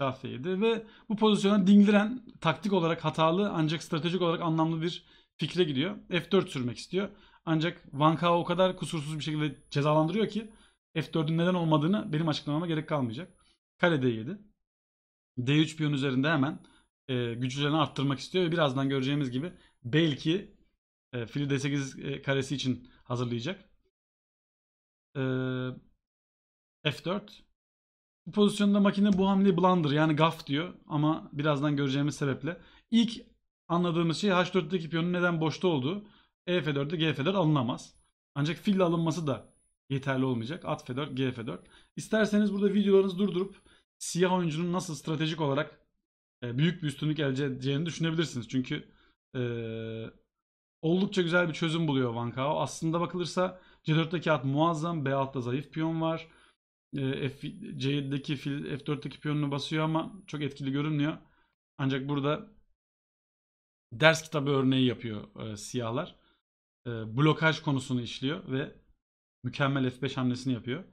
Şah F7 ve bu pozisyona dindiren taktik olarak hatalı ancak stratejik olarak anlamlı bir fikre gidiyor. F4 sürmek istiyor. Ancak Van Kao o kadar kusursuz bir şekilde cezalandırıyor ki F4'ün neden olmadığını benim açıklamama gerek kalmayacak. Kale D7. D3 piyon üzerinde hemen e, güçlerini arttırmak istiyor ve birazdan göreceğimiz gibi belki e, fili D8 e, karesi için hazırlayacak. E, F4. Bu pozisyonda makine bu hamleyi blunder yani gaf diyor ama birazdan göreceğimiz sebeple ilk anladığımız şey H4'teki piyonun neden boşta olduğu. E F4'de G 4 alınamaz. Ancak fille alınması da yeterli olmayacak. At F4, G 4 İsterseniz burada videolarınızı durdurup siyah oyuncunun nasıl stratejik olarak e, büyük bir üstünlük elde edeceğini düşünebilirsiniz. Çünkü e, oldukça güzel bir çözüm buluyor Van Kao. Aslında bakılırsa C4'teki at muazzam, B6'da zayıf piyon var. E, F, C7'deki fil F4'teki piyonunu basıyor ama çok etkili görünmüyor. Ancak burada ders kitabı örneği yapıyor e, siyahlar e, blokaj konusunu işliyor ve mükemmel F5 hamlesini yapıyor.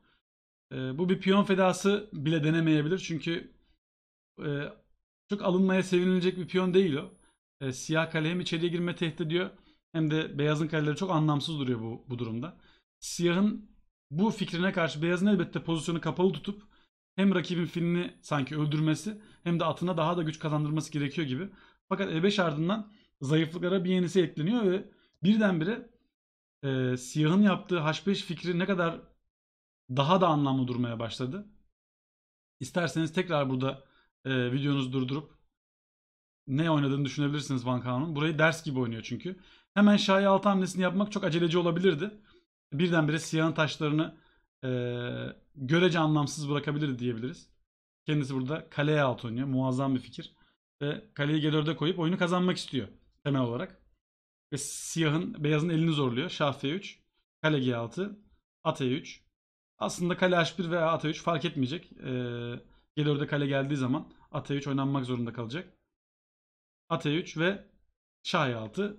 E, bu bir piyon fedası bile denemeyebilir çünkü e, çok alınmaya sevinilecek bir piyon değil o. E, siyah kale hem içeriye girme tehdit ediyor hem de beyazın kaleleri çok anlamsız duruyor bu, bu durumda. Siyahın bu fikrine karşı beyazın elbette pozisyonu kapalı tutup hem rakibin filini sanki öldürmesi hem de atına daha da güç kazandırması gerekiyor gibi. Fakat E5 ardından zayıflıklara bir yenisi ekleniyor ve birdenbire e, siyahın yaptığı H5 fikri ne kadar daha da anlamlı durmaya başladı. İsterseniz tekrar burada e, videonuzu durdurup ne oynadığını düşünebilirsiniz Van Kaan'ın. Burayı ders gibi oynuyor çünkü. Hemen şah alt hamlesini yapmak çok aceleci olabilirdi. Birdenbire siyahın taşlarını e, görece anlamsız bırakabilirdi diyebiliriz. Kendisi burada kaleye alt oynuyor. Muazzam bir fikir. Ve kaleyi G4'e koyup oyunu kazanmak istiyor temel olarak. Ve siyahın, beyazın elini zorluyor. Şah F3. Kale G6. At E3. Aslında kale H1 veya at E3 fark etmeyecek. Ee, orada kale geldiği zaman at E3 oynanmak zorunda kalacak. At E3 ve şah E6.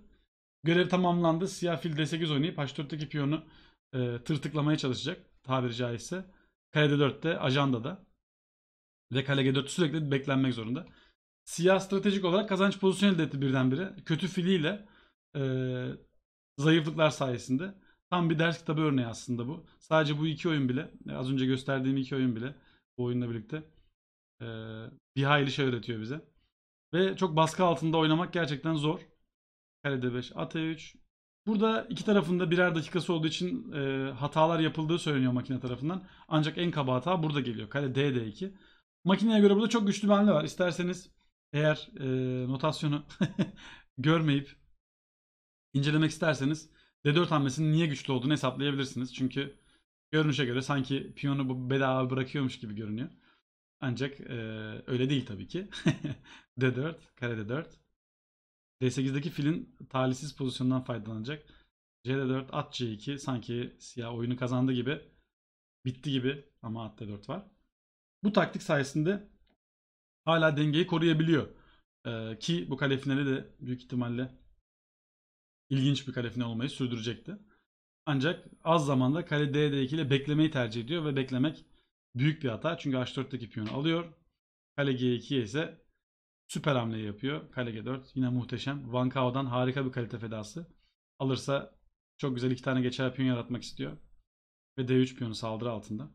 Görev tamamlandı. Siyah fil D8 oynayıp H4'teki piyonu e, tırtıklamaya çalışacak. Tabiri caizse. Kale D4'te ajandada. Ve kale G4 sürekli beklenmek zorunda. Siyah stratejik olarak kazanç pozisyonu elde etti birdenbire. Kötü filiyle e, zayıflıklar sayesinde. Tam bir ders kitabı örneği aslında bu. Sadece bu iki oyun bile, e, az önce gösterdiğim iki oyun bile bu oyunla birlikte e, bir hayli şey öğretiyor bize. Ve çok baskı altında oynamak gerçekten zor. d 5, ate 3. Burada iki tarafında birer dakikası olduğu için e, hatalar yapıldığı söyleniyor makine tarafından. Ancak en kaba hata burada geliyor. Kale D, D2. Makineye göre burada çok güçlü bir hamle var. İsterseniz eğer e, notasyonu *laughs* görmeyip incelemek isterseniz D4 hamlesinin niye güçlü olduğunu hesaplayabilirsiniz. Çünkü görünüşe göre sanki piyonu bu bedava bırakıyormuş gibi görünüyor. Ancak e, öyle değil tabii ki. *laughs* D4, kare D4. D8'deki filin talihsiz pozisyondan faydalanacak. CD4 at C2 sanki siyah oyunu kazandı gibi bitti gibi ama at D4 var. Bu taktik sayesinde hala dengeyi koruyabiliyor. Ee, ki bu kale finali de büyük ihtimalle ilginç bir kare final olmayı sürdürecekti. Ancak az zamanda kale D2 ile beklemeyi tercih ediyor ve beklemek büyük bir hata. Çünkü H4'teki piyonu alıyor. Kale G2'ye ise süper hamle yapıyor. Kale G4 yine muhteşem. Van Kao'dan harika bir kalite fedası. Alırsa çok güzel iki tane geçer piyon yaratmak istiyor. Ve D3 piyonu saldırı altında.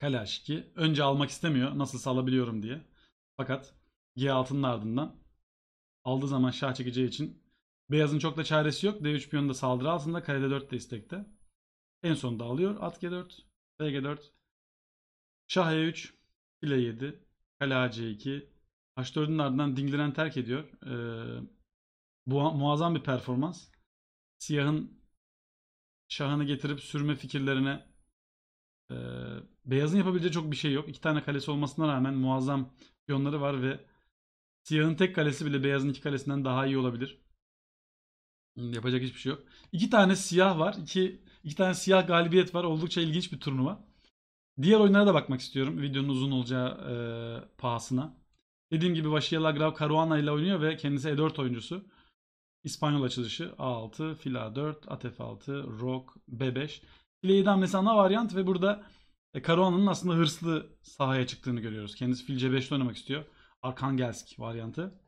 Kale H2 önce almak istemiyor. Nasıl alabiliyorum diye. Fakat G6'nın ardından aldığı zaman şah çekeceği için Beyazın çok da çaresi yok. D3 piyonu da saldırı altında. Kalede 4 de istekte. En sonunda alıyor. At G4. bg 4 Şah E3. File 7. Kale AC2. H4'ün ardından Dingiren terk ediyor. Ee, bu muazzam bir performans. Siyahın şahını getirip sürme fikirlerine e, beyazın yapabileceği çok bir şey yok. İki tane kalesi olmasına rağmen muazzam piyonları var ve siyahın tek kalesi bile beyazın iki kalesinden daha iyi olabilir. Hmm, yapacak hiçbir şey yok. İki tane siyah var. İki, iki tane siyah galibiyet var. Oldukça ilginç bir turnuva. Diğer oyunlara da bakmak istiyorum. Videonun uzun olacağı e, pahasına. Dediğim gibi Vashia Lagrav Caruana ile oynuyor ve kendisi E4 oyuncusu. İspanyol açılışı A6, fil A4, at F6, rok, B5. File 7 hamlesi ana varyant ve burada e, Caruana'nın aslında hırslı sahaya çıktığını görüyoruz. Kendisi fil C5'te oynamak istiyor. Arkangelsk varyantı.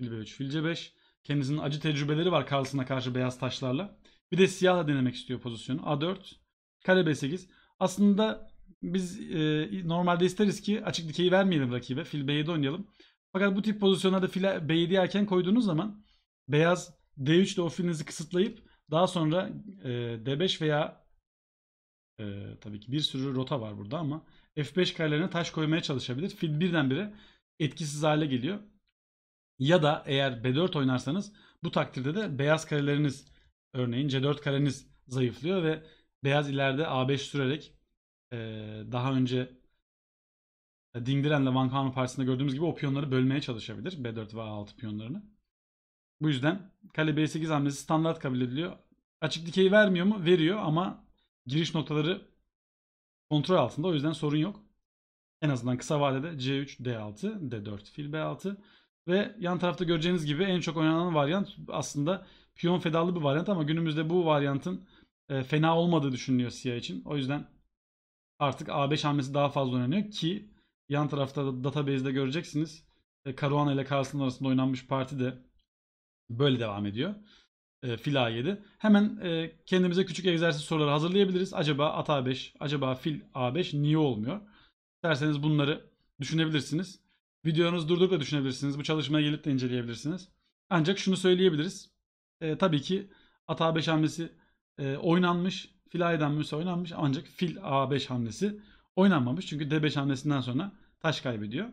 Fil B3, fil C5. Kendisinin acı tecrübeleri var Carlson'a karşı beyaz taşlarla. Bir de siyahla denemek istiyor pozisyonu. A4, kare B8. Aslında biz e, normalde isteriz ki açık dikeyi vermeyelim rakibe. Fil B7 oynayalım. Fakat bu tip pozisyonlarda fil B7 erken koyduğunuz zaman beyaz D3 ile o filinizi kısıtlayıp daha sonra e, D5 veya e, tabii ki bir sürü rota var burada ama F5 karelerine taş koymaya çalışabilir. Fil birdenbire etkisiz hale geliyor. Ya da eğer B4 oynarsanız bu takdirde de beyaz kareleriniz örneğin C4 kareniz zayıflıyor ve beyaz ileride A5 sürerek e, daha önce e, Dingdirenle Van Kanu partisinde gördüğümüz gibi o piyonları bölmeye çalışabilir. B4 ve A6 piyonlarını. Bu yüzden kale B8 hamlesi standart kabul ediliyor. Açık dikey vermiyor mu? Veriyor ama giriş noktaları kontrol altında. O yüzden sorun yok. En azından kısa vadede C3, D6, D4, fil B6, ve yan tarafta göreceğiniz gibi en çok oynanan varyant aslında piyon fedalı bir varyant ama günümüzde bu varyantın e, fena olmadığı düşünülüyor siyah için. O yüzden artık A5 hamlesi daha fazla oynanıyor ki yan tarafta da database'de göreceksiniz. E, Caruana ile Carlson arasında oynanmış parti de böyle devam ediyor. E, fil A7. Hemen e, kendimize küçük egzersiz soruları hazırlayabiliriz. Acaba at A5, acaba fil A5 niye olmuyor? İsterseniz bunları düşünebilirsiniz. Videolarınızı durdurup da düşünebilirsiniz. Bu çalışmaya gelip de inceleyebilirsiniz. Ancak şunu söyleyebiliriz. E, tabii ki ata A5 hamlesi e, oynanmış. Fil A'dan müse oynanmış. Ancak fil A5 hamlesi oynanmamış. Çünkü D5 hamlesinden sonra taş kaybediyor.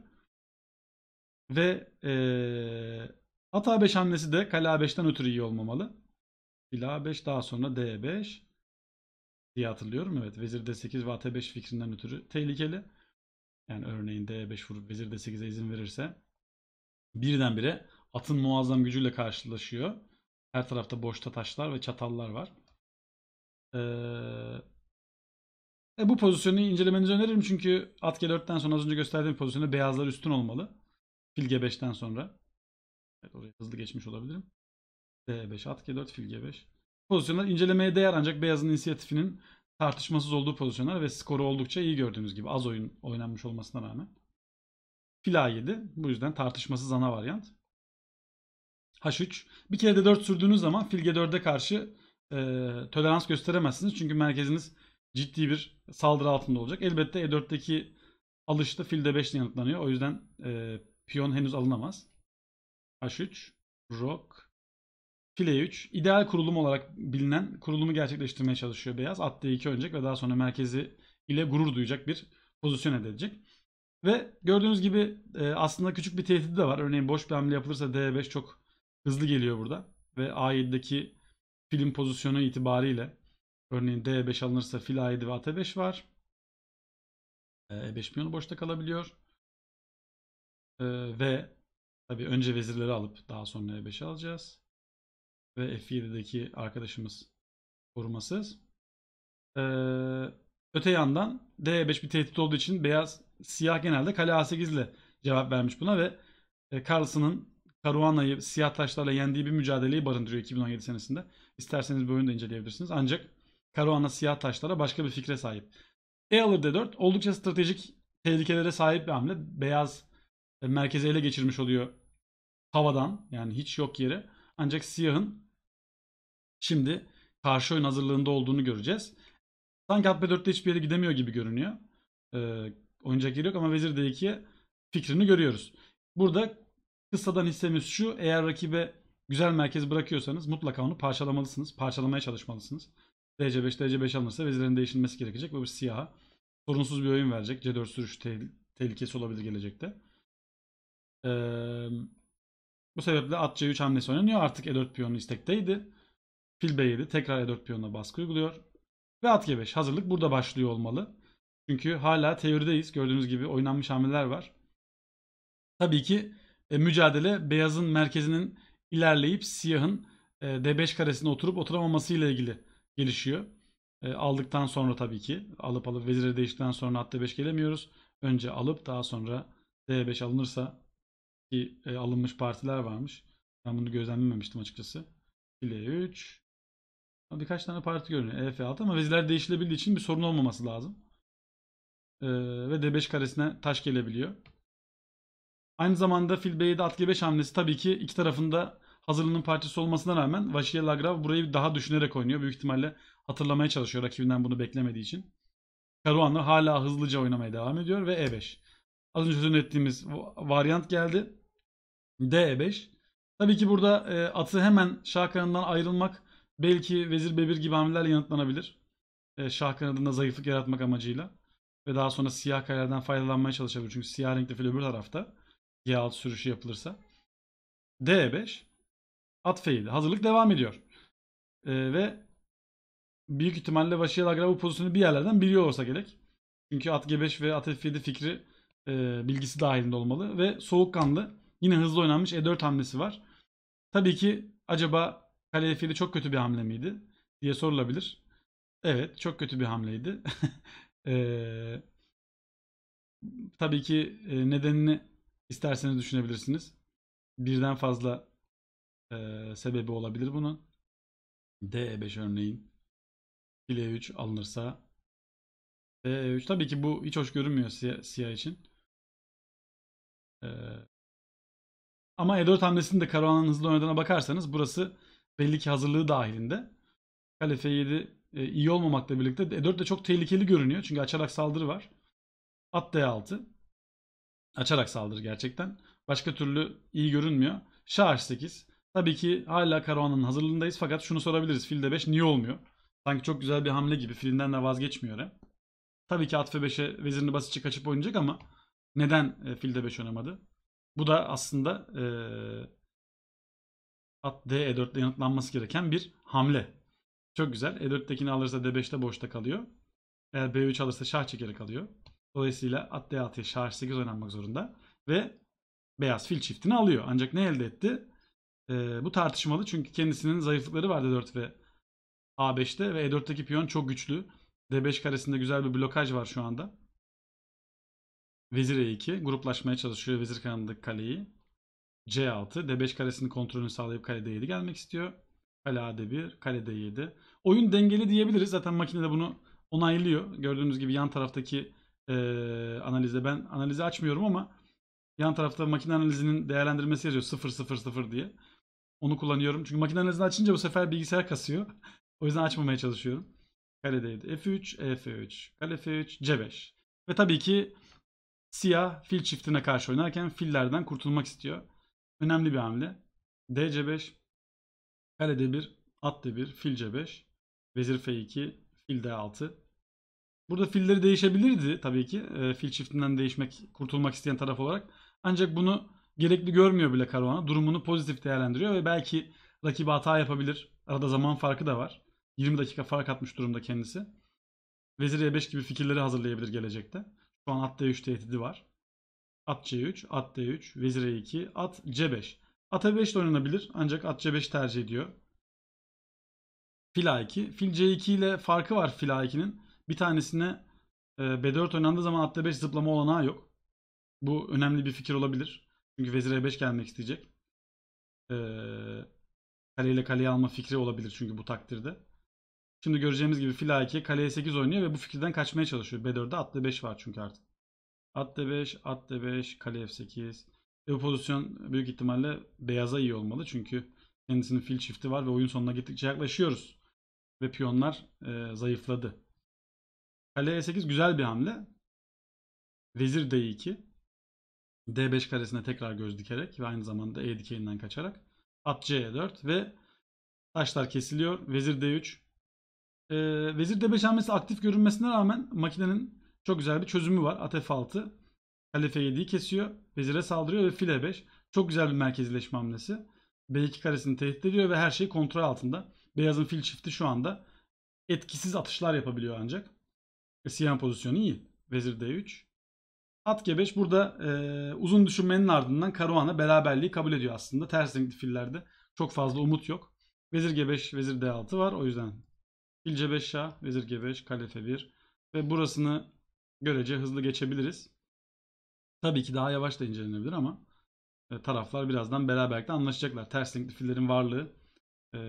Ve e, at A5 hamlesi de kale A5'ten ötürü iyi olmamalı. Fil A5 daha sonra D5 diye hatırlıyorum. Evet vezir D8 ve AT5 fikrinden ötürü tehlikeli yani örneğin D5 vurup vezir de 8e izin verirse birdenbire atın muazzam gücüyle karşılaşıyor. Her tarafta boşta taşlar ve çatallar var. Ee, e, bu pozisyonu incelemenizi öneririm çünkü at G4'ten sonra az önce gösterdiğim pozisyonda beyazlar üstün olmalı. Fil G5'ten sonra. Evet, oraya hızlı geçmiş olabilirim. D5, at G4, fil G5. Pozisyonlar incelemeye değer ancak beyazın inisiyatifinin tartışmasız olduğu pozisyonlar ve skoru oldukça iyi gördüğünüz gibi az oyun oynanmış olmasına rağmen. Fil A7 bu yüzden tartışmasız ana varyant. H3 bir kere de 4 sürdüğünüz zaman fil G4'e karşı e, tolerans gösteremezsiniz. Çünkü merkeziniz ciddi bir saldırı altında olacak. Elbette E4'teki alışta fil D5 yanıtlanıyor. O yüzden e, piyon henüz alınamaz. H3 Rok Play 3 ideal kurulum olarak bilinen kurulumu gerçekleştirmeye çalışıyor beyaz. Attığı iki öncek ve daha sonra merkezi ile gurur duyacak bir pozisyon elde edecek. Ve gördüğünüz gibi e, aslında küçük bir tehdit de var. Örneğin boş bir hamle yapılırsa D5 çok hızlı geliyor burada. Ve A7'deki filin pozisyonu itibariyle örneğin D5 alınırsa fil A7 ve AT5 var. E5 piyonu e boşta kalabiliyor. E, ve tabii önce vezirleri alıp daha sonra E5'i alacağız ve F7'deki arkadaşımız korumasız. Ee, öte yandan D5 bir tehdit olduğu için beyaz siyah genelde kale A8 ile cevap vermiş buna ve e, Carlson'ın Caruana'yı siyah taşlarla yendiği bir mücadeleyi barındırıyor 2017 senesinde. İsterseniz bu oyunu da inceleyebilirsiniz. Ancak Caruana siyah taşlara başka bir fikre sahip. E alır D4 oldukça stratejik tehlikelere sahip bir hamle. Beyaz e, merkezi ele geçirmiş oluyor havadan yani hiç yok yere. Ancak siyahın şimdi karşı oyun hazırlığında olduğunu göreceğiz. Sanki b 4te hiçbir yere gidemiyor gibi görünüyor. Ee, oyuncak geliyor ama Vezir D2'ye fikrini görüyoruz. Burada kısadan hissemiz şu. Eğer rakibe güzel merkez bırakıyorsanız mutlaka onu parçalamalısınız. Parçalamaya çalışmalısınız. DC5, DC5 alınırsa vezirin değişilmesi gerekecek ve bir siyaha sorunsuz bir oyun verecek. C4 sürüş tehlikesi olabilir gelecekte. Ee, bu sebeple at c3 hamlesi oynanıyor. Artık e4 piyonu istekteydi. Fil b7 tekrar e4 piyonuna baskı uyguluyor. Ve at g5 hazırlık burada başlıyor olmalı. Çünkü hala teorideyiz. Gördüğünüz gibi oynanmış hamleler var. Tabii ki e, mücadele beyazın merkezinin ilerleyip siyahın e, d5 karesine oturup oturamaması ile ilgili gelişiyor. E, aldıktan sonra tabii ki alıp alıp vezire değiştikten sonra at d5 gelemiyoruz. Önce alıp daha sonra d5 alınırsa ki e, alınmış partiler varmış. Ben bunu gözlemlememiştim açıkçası. File 3. Birkaç tane parti görünüyor EF6 ama veziler değişilebildiği için bir sorun olmaması lazım. E, ve D5 karesine taş gelebiliyor. Aynı zamanda fil B7 at G5 hamlesi tabii ki iki tarafında hazırlığının parçası olmasına rağmen Vaşiye Lagrav burayı daha düşünerek oynuyor. Büyük ihtimalle hatırlamaya çalışıyor rakibinden bunu beklemediği için. Karuanlar hala hızlıca oynamaya devam ediyor ve E5. Az önce sözünü ettiğimiz varyant geldi. D5. Tabii ki burada e, atı hemen şah kanadından ayrılmak belki vezir bebir gibi hamlelerle yanıtlanabilir. E, şah kanadında zayıflık yaratmak amacıyla. Ve daha sonra siyah kayalardan faydalanmaya çalışabilir. Çünkü siyah renkli fil öbür tarafta. G6 sürüşü yapılırsa. D5. At feyildi. Hazırlık devam ediyor. E, ve büyük ihtimalle Vaşiyel Agra bu pozisyonu bir yerlerden biliyor olsa gerek. Çünkü at G5 ve at F7 fikri e, bilgisi dahilinde olmalı. Ve soğukkanlı Yine hızlı oynanmış E4 hamlesi var. Tabii ki acaba kale f çok kötü bir hamle miydi diye sorulabilir. Evet çok kötü bir hamleydi. *laughs* ee, tabii ki e, nedenini isterseniz düşünebilirsiniz. Birden fazla e, sebebi olabilir bunun. D5 e örneğin. File 3 alınırsa D3 e tabii ki bu hiç hoş görünmüyor siyah, siyah için. Ee, ama E4 hamlesini de Karahan'ın hızlı oynadığına bakarsanız burası belli ki hazırlığı dahilinde. Kale F7 e, iyi olmamakla birlikte E4 de çok tehlikeli görünüyor. Çünkü açarak saldırı var. At D6. Açarak saldırı gerçekten. Başka türlü iyi görünmüyor. Şah H8. Tabii ki hala karavanın hazırlığındayız. Fakat şunu sorabiliriz. Fil D5 niye olmuyor? Sanki çok güzel bir hamle gibi. Filinden de vazgeçmiyor. He? Tabii ki at F5'e vezirini basitçe kaçıp oynayacak ama neden e, fil D5 oynamadı? Bu da aslında e, at D e ile yanıtlanması gereken bir hamle. Çok güzel. E4'tekini alırsa D5'te boşta kalıyor. Eğer B3 alırsa şah çekeri kalıyor. Dolayısıyla at D6'ya şah 8 oynanmak zorunda. Ve beyaz fil çiftini alıyor. Ancak ne elde etti? E, bu tartışmalı çünkü kendisinin zayıflıkları var e D4 ve A5'te ve E4'teki piyon çok güçlü. D5 karesinde güzel bir blokaj var şu anda. Vezir E2 gruplaşmaya çalışıyor vezir kanadındaki kaleyi. C6 D5 karesinin kontrolünü sağlayıp kale D7 gelmek istiyor. Kale AD1, kale D7. Oyun dengeli diyebiliriz. Zaten makine de bunu onaylıyor. Gördüğünüz gibi yan taraftaki e, analizde ben analizi açmıyorum ama yan tarafta makine analizinin değerlendirmesi yazıyor 0 0 0 diye. Onu kullanıyorum. Çünkü makine analizini açınca bu sefer bilgisayar kasıyor. *laughs* o yüzden açmamaya çalışıyorum. Kale D7, F3, EF3, kale F3, C5. Ve tabii ki Siyah fil çiftine karşı oynarken fillerden kurtulmak istiyor. Önemli bir hamle. dc 5 Kale D1. At D1. Fil C5. Vezir F2. Fil D6. Burada filleri değişebilirdi tabii ki. E, fil çiftinden değişmek, kurtulmak isteyen taraf olarak. Ancak bunu gerekli görmüyor bile karavana. Durumunu pozitif değerlendiriyor ve belki rakibi hata yapabilir. Arada zaman farkı da var. 20 dakika fark atmış durumda kendisi. Vezir E5 gibi fikirleri hazırlayabilir gelecekte. Şu an at d3 tehdidi var. At c3, at d3, vezir e2, at c5. At e5 de oynanabilir ancak at c5 tercih ediyor. Fil a2. Fil c2 ile farkı var fil a2'nin. Bir tanesine e, b4 oynandığı zaman at d5 zıplama olanağı yok. Bu önemli bir fikir olabilir. Çünkü vezir e5 gelmek isteyecek. Ee, kaleyle kaleye alma fikri olabilir çünkü bu takdirde. Şimdi göreceğimiz gibi fil a2, kaleye 8 oynuyor ve bu fikirden kaçmaya çalışıyor. B4'de at d5 var çünkü artık. At d5, at d5, kale f8. Ve bu pozisyon büyük ihtimalle beyaza iyi olmalı. Çünkü kendisinin fil çifti var ve oyun sonuna gittikçe yaklaşıyoruz. Ve piyonlar e, zayıfladı. Kale e8 güzel bir hamle. Vezir d2. d5 karesine tekrar göz dikerek ve aynı zamanda e dikeyinden kaçarak. At c4 ve taşlar kesiliyor. Vezir d3. E, vezir d5 aktif görünmesine rağmen makinenin çok güzel bir çözümü var. At f6. Kale f7'yi kesiyor. Vezire saldırıyor ve fil e5. Çok güzel bir merkezileşme hamlesi. b2 karesini tehdit ediyor ve her şey kontrol altında. Beyazın fil çifti şu anda etkisiz atışlar yapabiliyor ancak. E, siyah pozisyonu iyi. Vezir d3. At g5 burada e, uzun düşünmenin ardından Karuana beraberliği kabul ediyor aslında. Ters renkli fillerde çok fazla umut yok. Vezir g5, vezir d6 var. O yüzden Fil c5 şah, vezir g5, kale f1 ve burasını görece hızlı geçebiliriz. Tabii ki daha yavaş da incelenebilir ama e, taraflar birazdan beraberlikte anlaşacaklar. Ters renkli fillerin varlığı e,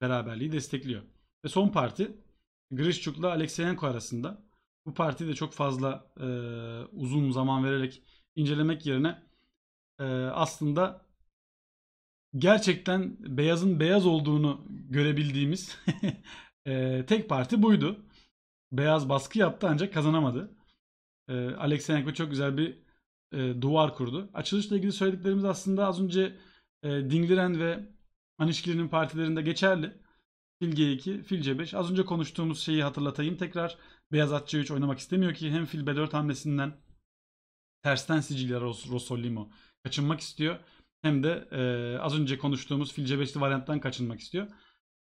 beraberliği destekliyor. Ve son parti Grishchuk'la Alexeyenko arasında. Bu partiyi de çok fazla e, uzun zaman vererek incelemek yerine e, aslında gerçekten beyazın beyaz olduğunu görebildiğimiz *laughs* e, tek parti buydu. Beyaz baskı yaptı ancak kazanamadı. E, ee, Alexeyenko çok güzel bir e, duvar kurdu. Açılışla ilgili söylediklerimiz aslında az önce e, Dingliren ve Anişkili'nin partilerinde geçerli. Fil G2, Fil C5. Az önce konuştuğumuz şeyi hatırlatayım tekrar. Beyaz at C3 oynamak istemiyor ki hem Fil B4 hamlesinden tersten sicilya Rosolimo kaçınmak istiyor. Hem de e, az önce konuştuğumuz Fil C5'li varyanttan kaçınmak istiyor.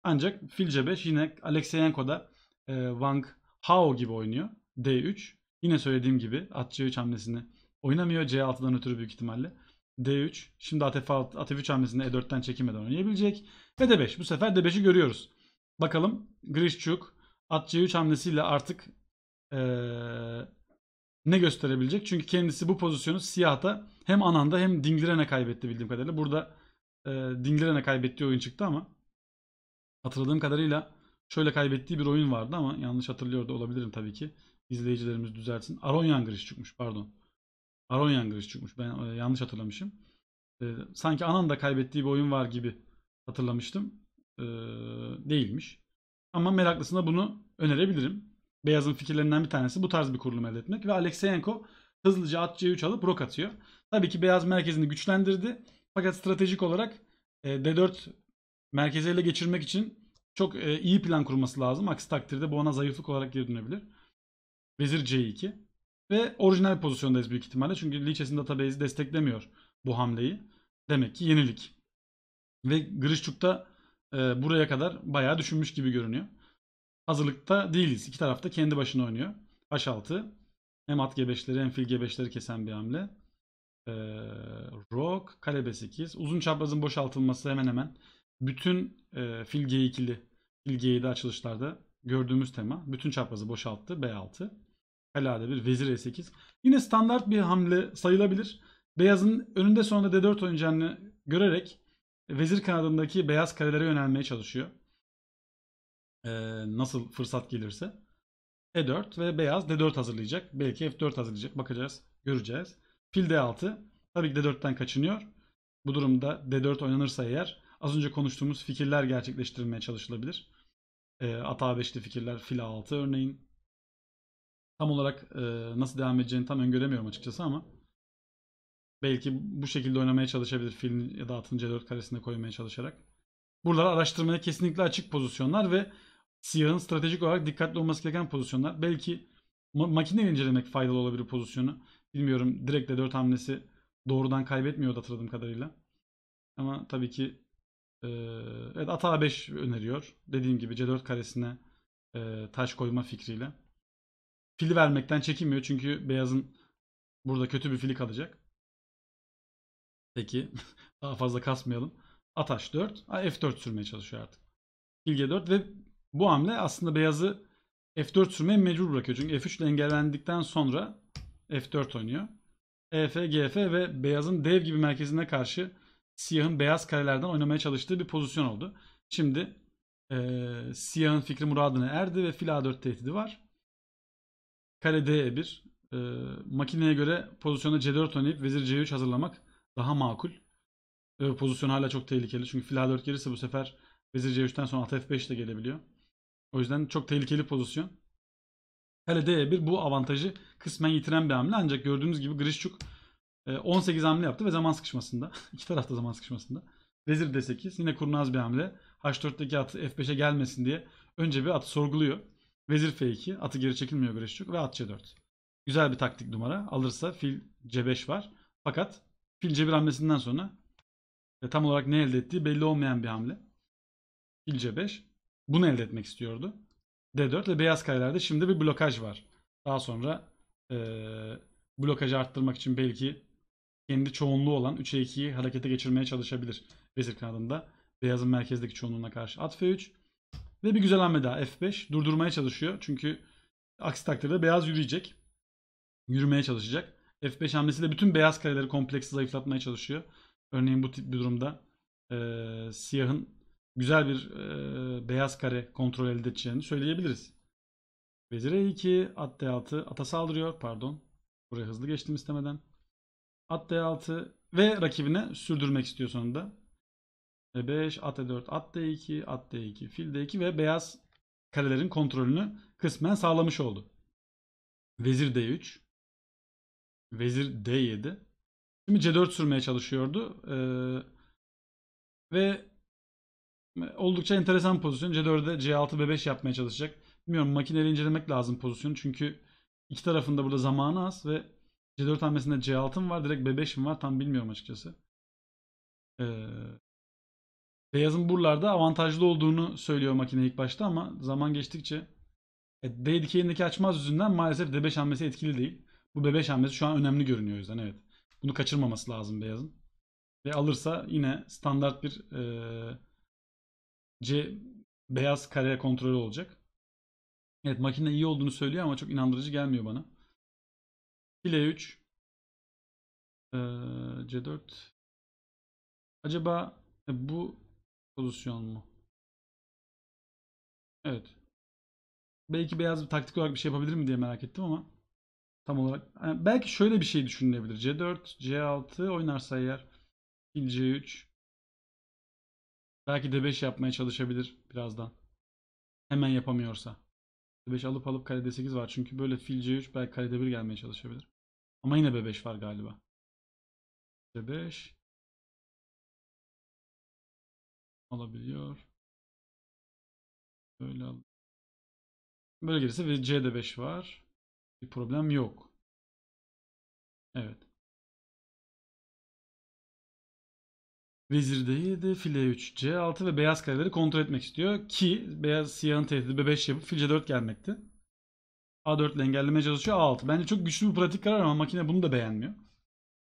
Ancak Filcebeş yine Alexeyenko'da e, Wang Hao gibi oynuyor. D3. Yine söylediğim gibi at C3 hamlesini oynamıyor. C6'dan ötürü büyük ihtimalle. D3. Şimdi at F6, at F3 hamlesini E4'ten çekinmeden oynayabilecek. Ve D5. Bu sefer D5'i görüyoruz. Bakalım Grishchuk at C3 hamlesiyle artık ee, ne gösterebilecek? Çünkü kendisi bu pozisyonu siyahta hem Ananda hem Dingliren'e kaybetti bildiğim kadarıyla. Burada e, Dingliren'e kaybettiği oyun çıktı ama hatırladığım kadarıyla şöyle kaybettiği bir oyun vardı ama yanlış hatırlıyor da olabilirim tabii ki. İzleyicilerimiz düzelsin. Aron Yangırış çıkmış pardon. Aron Yangırış çıkmış. Ben e, yanlış hatırlamışım. E, sanki Ananda kaybettiği bir oyun var gibi hatırlamıştım. E, değilmiş. Ama meraklısına bunu önerebilirim. Beyaz'ın fikirlerinden bir tanesi bu tarz bir kurulum elde etmek ve Alexeyenko hızlıca at C3 alıp rok atıyor. Tabii ki Beyaz merkezini güçlendirdi. Fakat stratejik olarak e, D4 merkezi ele geçirmek için çok e, iyi plan kurması lazım. Aksi takdirde bu ona zayıflık olarak geri dönebilir. Vezir C2. Ve orijinal pozisyondayız büyük ihtimalle. Çünkü Lichess'in database'i desteklemiyor bu hamleyi. Demek ki yenilik. Ve Grishchuk'ta e, buraya kadar bayağı düşünmüş gibi görünüyor. Hazırlıkta değiliz. İki tarafta kendi başına oynuyor. H6. Hem at G5'leri hem fil G5'leri kesen bir hamle. Ee, Rock, kale B8. Uzun çaprazın boşaltılması hemen hemen bütün e, fil G2'li, fil G7 açılışlarda gördüğümüz tema. Bütün çaprazı boşalttı B6. Kalade bir vezir E8. Yine standart bir hamle sayılabilir. Beyazın önünde sonunda D4 oynayacağını görerek vezir kanadındaki beyaz karelere yönelmeye çalışıyor. Ee, nasıl fırsat gelirse. E4 ve beyaz D4 hazırlayacak. Belki F4 hazırlayacak. Bakacağız. Göreceğiz. Fil D6. Tabii ki D4'ten kaçınıyor. Bu durumda D4 oynanırsa eğer az önce konuştuğumuz fikirler gerçekleştirilmeye çalışılabilir. E, ee, at a fikirler, fil a örneğin. Tam olarak e, nasıl devam edeceğini tam öngöremiyorum açıkçası ama belki bu şekilde oynamaya çalışabilir filin ya da atın C4 karesinde koymaya çalışarak. Buralar araştırmaya kesinlikle açık pozisyonlar ve siyahın stratejik olarak dikkatli olması gereken pozisyonlar. Belki ma- makineyle incelemek faydalı olabilir pozisyonu. Bilmiyorum direkt de 4 hamlesi doğrudan kaybetmiyor hatırladığım kadarıyla. Ama tabii ki ee, evet ata 5 öneriyor. Dediğim gibi c4 karesine e, taş koyma fikriyle. Fili vermekten çekinmiyor çünkü beyazın burada kötü bir fili kalacak. Peki *laughs* daha fazla kasmayalım. At h4, f4 sürmeye çalışıyor artık. Fil g4 ve bu hamle aslında beyazı f4 sürmeye mecbur bırakıyor. Çünkü f3 ile engellendikten sonra f4 oynuyor. ef, gf ve beyazın dev gibi merkezine karşı siyahın beyaz karelerden oynamaya çalıştığı bir pozisyon oldu. Şimdi e, siyahın fikri muradına erdi ve fil a4 tehdidi var. Kale d1. E, makineye göre pozisyonda c4 oynayıp vezir c3 hazırlamak daha makul. E, pozisyon hala çok tehlikeli. Çünkü fil a4 gelirse bu sefer vezir c3'ten sonra at f5 de gelebiliyor. O yüzden çok tehlikeli pozisyon. Kale d1 bu avantajı kısmen yitiren bir hamle. Ancak gördüğünüz gibi çok. 18 ee, hamle yaptı ve zaman sıkışmasında. *laughs* iki tarafta zaman sıkışmasında. Vezir D8 yine kurnaz bir hamle. H4'teki at F5'e gelmesin diye önce bir at sorguluyor. Vezir F2 atı geri çekilmiyor Güreşçuk ve at C4. Güzel bir taktik numara. Alırsa fil C5 var. Fakat fil C1 hamlesinden sonra e, tam olarak ne elde ettiği belli olmayan bir hamle. Fil C5 bunu elde etmek istiyordu. D4 ve beyaz kayalarda şimdi bir blokaj var. Daha sonra e, blokajı arttırmak için belki kendi çoğunluğu olan 3'e 2'yi harekete geçirmeye çalışabilir vezir kanadında. Beyazın merkezdeki çoğunluğuna karşı at F3 ve bir güzel hamle daha F5 durdurmaya çalışıyor. Çünkü aksi takdirde beyaz yürüyecek. Yürümeye çalışacak. F5 hamlesiyle bütün beyaz kareleri kompleksi zayıflatmaya çalışıyor. Örneğin bu tip bir durumda e, siyahın güzel bir e, beyaz kare kontrol elde edeceğini söyleyebiliriz. Vezir E2, at D6, ata saldırıyor. Pardon. Buraya hızlı geçtim istemeden. At D6 ve rakibine sürdürmek istiyor sonunda. E5, at E4, at D2, at D2, fil D2 ve beyaz karelerin kontrolünü kısmen sağlamış oldu. Vezir D3. Vezir D7. Şimdi C4 sürmeye çalışıyordu. Ee, ve oldukça enteresan pozisyon. C4'de C6 B5 yapmaya çalışacak. Bilmiyorum makineyle incelemek lazım pozisyonu. Çünkü iki tarafında burada zamanı az ve C4 hamlesinde C6'm var. Direkt B5'im var. Tam bilmiyorum açıkçası. Ee, beyazın buralarda avantajlı olduğunu söylüyor makine ilk başta ama zaman geçtikçe e, D dikeyindeki açmaz yüzünden maalesef D5 hamlesi etkili değil. Bu B5 hamlesi şu an önemli görünüyor o yüzden evet. Bunu kaçırmaması lazım beyazın. Ve alırsa yine standart bir e, C beyaz kare kontrolü olacak. Evet makine iyi olduğunu söylüyor ama çok inandırıcı gelmiyor bana. File 3 C4 Acaba e, bu pozisyon mu? Evet. Belki beyaz bir taktik olarak bir şey yapabilir mi diye merak ettim ama tam olarak. Yani belki şöyle bir şey düşünülebilir. C4, C6 oynarsa eğer fil C3 belki D5 yapmaya çalışabilir birazdan. Hemen yapamıyorsa. D5 alıp alıp kale D8 var çünkü böyle fil C3 belki kale D1 gelmeye çalışabilir. Ama yine B5 var galiba. B5 alabiliyor. Böyle al. Böyle gelirse ve C'de 5 var. Bir problem yok. Evet. Vezir D7, file 3, C6 ve beyaz kareleri kontrol etmek istiyor ki beyaz siyahın tehdidi B5 yapıp fil C4 gelmekti. A4 ile engellemeye çalışıyor A6. Bence çok güçlü bir pratik karar ama makine bunu da beğenmiyor.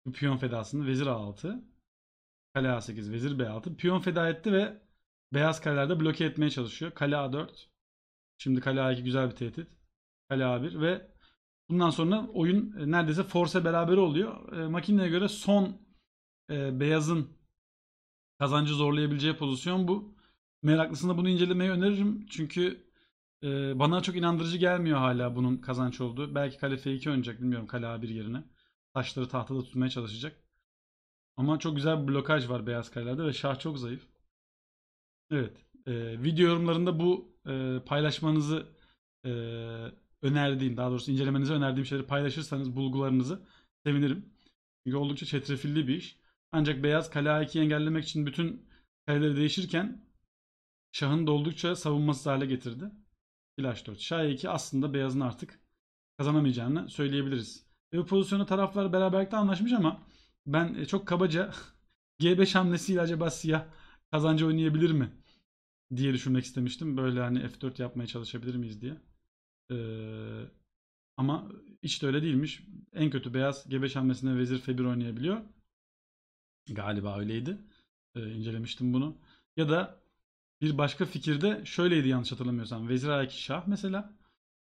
Bu piyon fedasını vezir A6. Kale A8, vezir B6. Piyon feda etti ve beyaz kalelerde bloke etmeye çalışıyor. Kale A4. Şimdi kale A2 güzel bir tehdit. Kale A1 ve bundan sonra oyun e, neredeyse force beraber oluyor. E, makineye göre son e, beyazın kazancı zorlayabileceği pozisyon bu. Meraklısına bunu incelemeyi öneririm. Çünkü ee, bana çok inandırıcı gelmiyor hala bunun kazanç olduğu. Belki kale f2 oynayacak bilmiyorum kale a1 yerine. Taşları tahtada tutmaya çalışacak. Ama çok güzel bir blokaj var beyaz kalelerde ve şah çok zayıf. Evet. E, video yorumlarında bu e, paylaşmanızı e, önerdiğim, daha doğrusu incelemenizi önerdiğim şeyleri paylaşırsanız bulgularınızı sevinirim. Çünkü oldukça çetrefilli bir iş. Ancak beyaz kale a2'yi engellemek için bütün kaleleri değişirken şahın da oldukça savunmasız hale getirdi. Flash 4. Şah 2 aslında beyazın artık kazanamayacağını söyleyebiliriz. Ve bu pozisyonu taraflar beraberlikte anlaşmış ama ben e, çok kabaca G5 *laughs* hamlesiyle acaba siyah kazancı oynayabilir mi diye düşünmek istemiştim. Böyle hani F4 yapmaya çalışabilir miyiz diye. Ee, ama hiç de öyle değilmiş. En kötü beyaz G5 hamlesinde vezir F1 oynayabiliyor. Galiba öyleydi. Ee, incelemiştim bunu. Ya da bir başka fikirde şöyleydi yanlış hatırlamıyorsam. Vezir a şah mesela.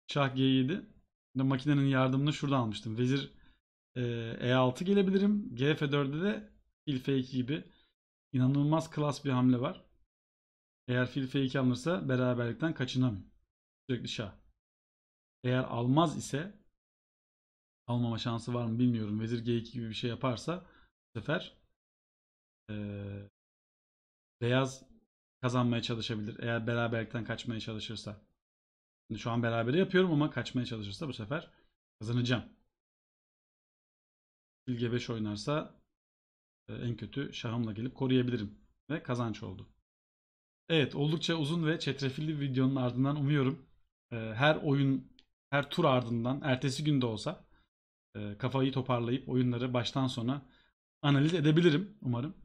Şah g7. Makinenin yardımını şurada almıştım. Vezir e6 e gelebilirim. gf 4de de fil f2 gibi inanılmaz klas bir hamle var. Eğer fil f2 alınırsa beraberlikten kaçınamıyor. Sürekli şah. Eğer almaz ise almama şansı var mı bilmiyorum. Vezir g2 gibi bir şey yaparsa bu sefer e, beyaz kazanmaya çalışabilir. Eğer beraberlikten kaçmaya çalışırsa. Şimdi şu an berabere yapıyorum ama kaçmaya çalışırsa bu sefer kazanacağım. Bilge 5 oynarsa e, en kötü şahımla gelip koruyabilirim. Ve kazanç oldu. Evet oldukça uzun ve çetrefilli bir videonun ardından umuyorum e, her oyun her tur ardından ertesi gün de olsa e, kafayı toparlayıp oyunları baştan sona analiz edebilirim umarım.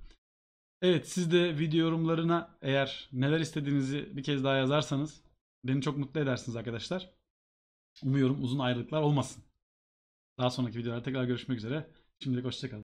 Evet siz de video yorumlarına eğer neler istediğinizi bir kez daha yazarsanız beni çok mutlu edersiniz arkadaşlar. Umuyorum uzun ayrılıklar olmasın. Daha sonraki videolarda tekrar görüşmek üzere. Şimdilik hoşçakalın.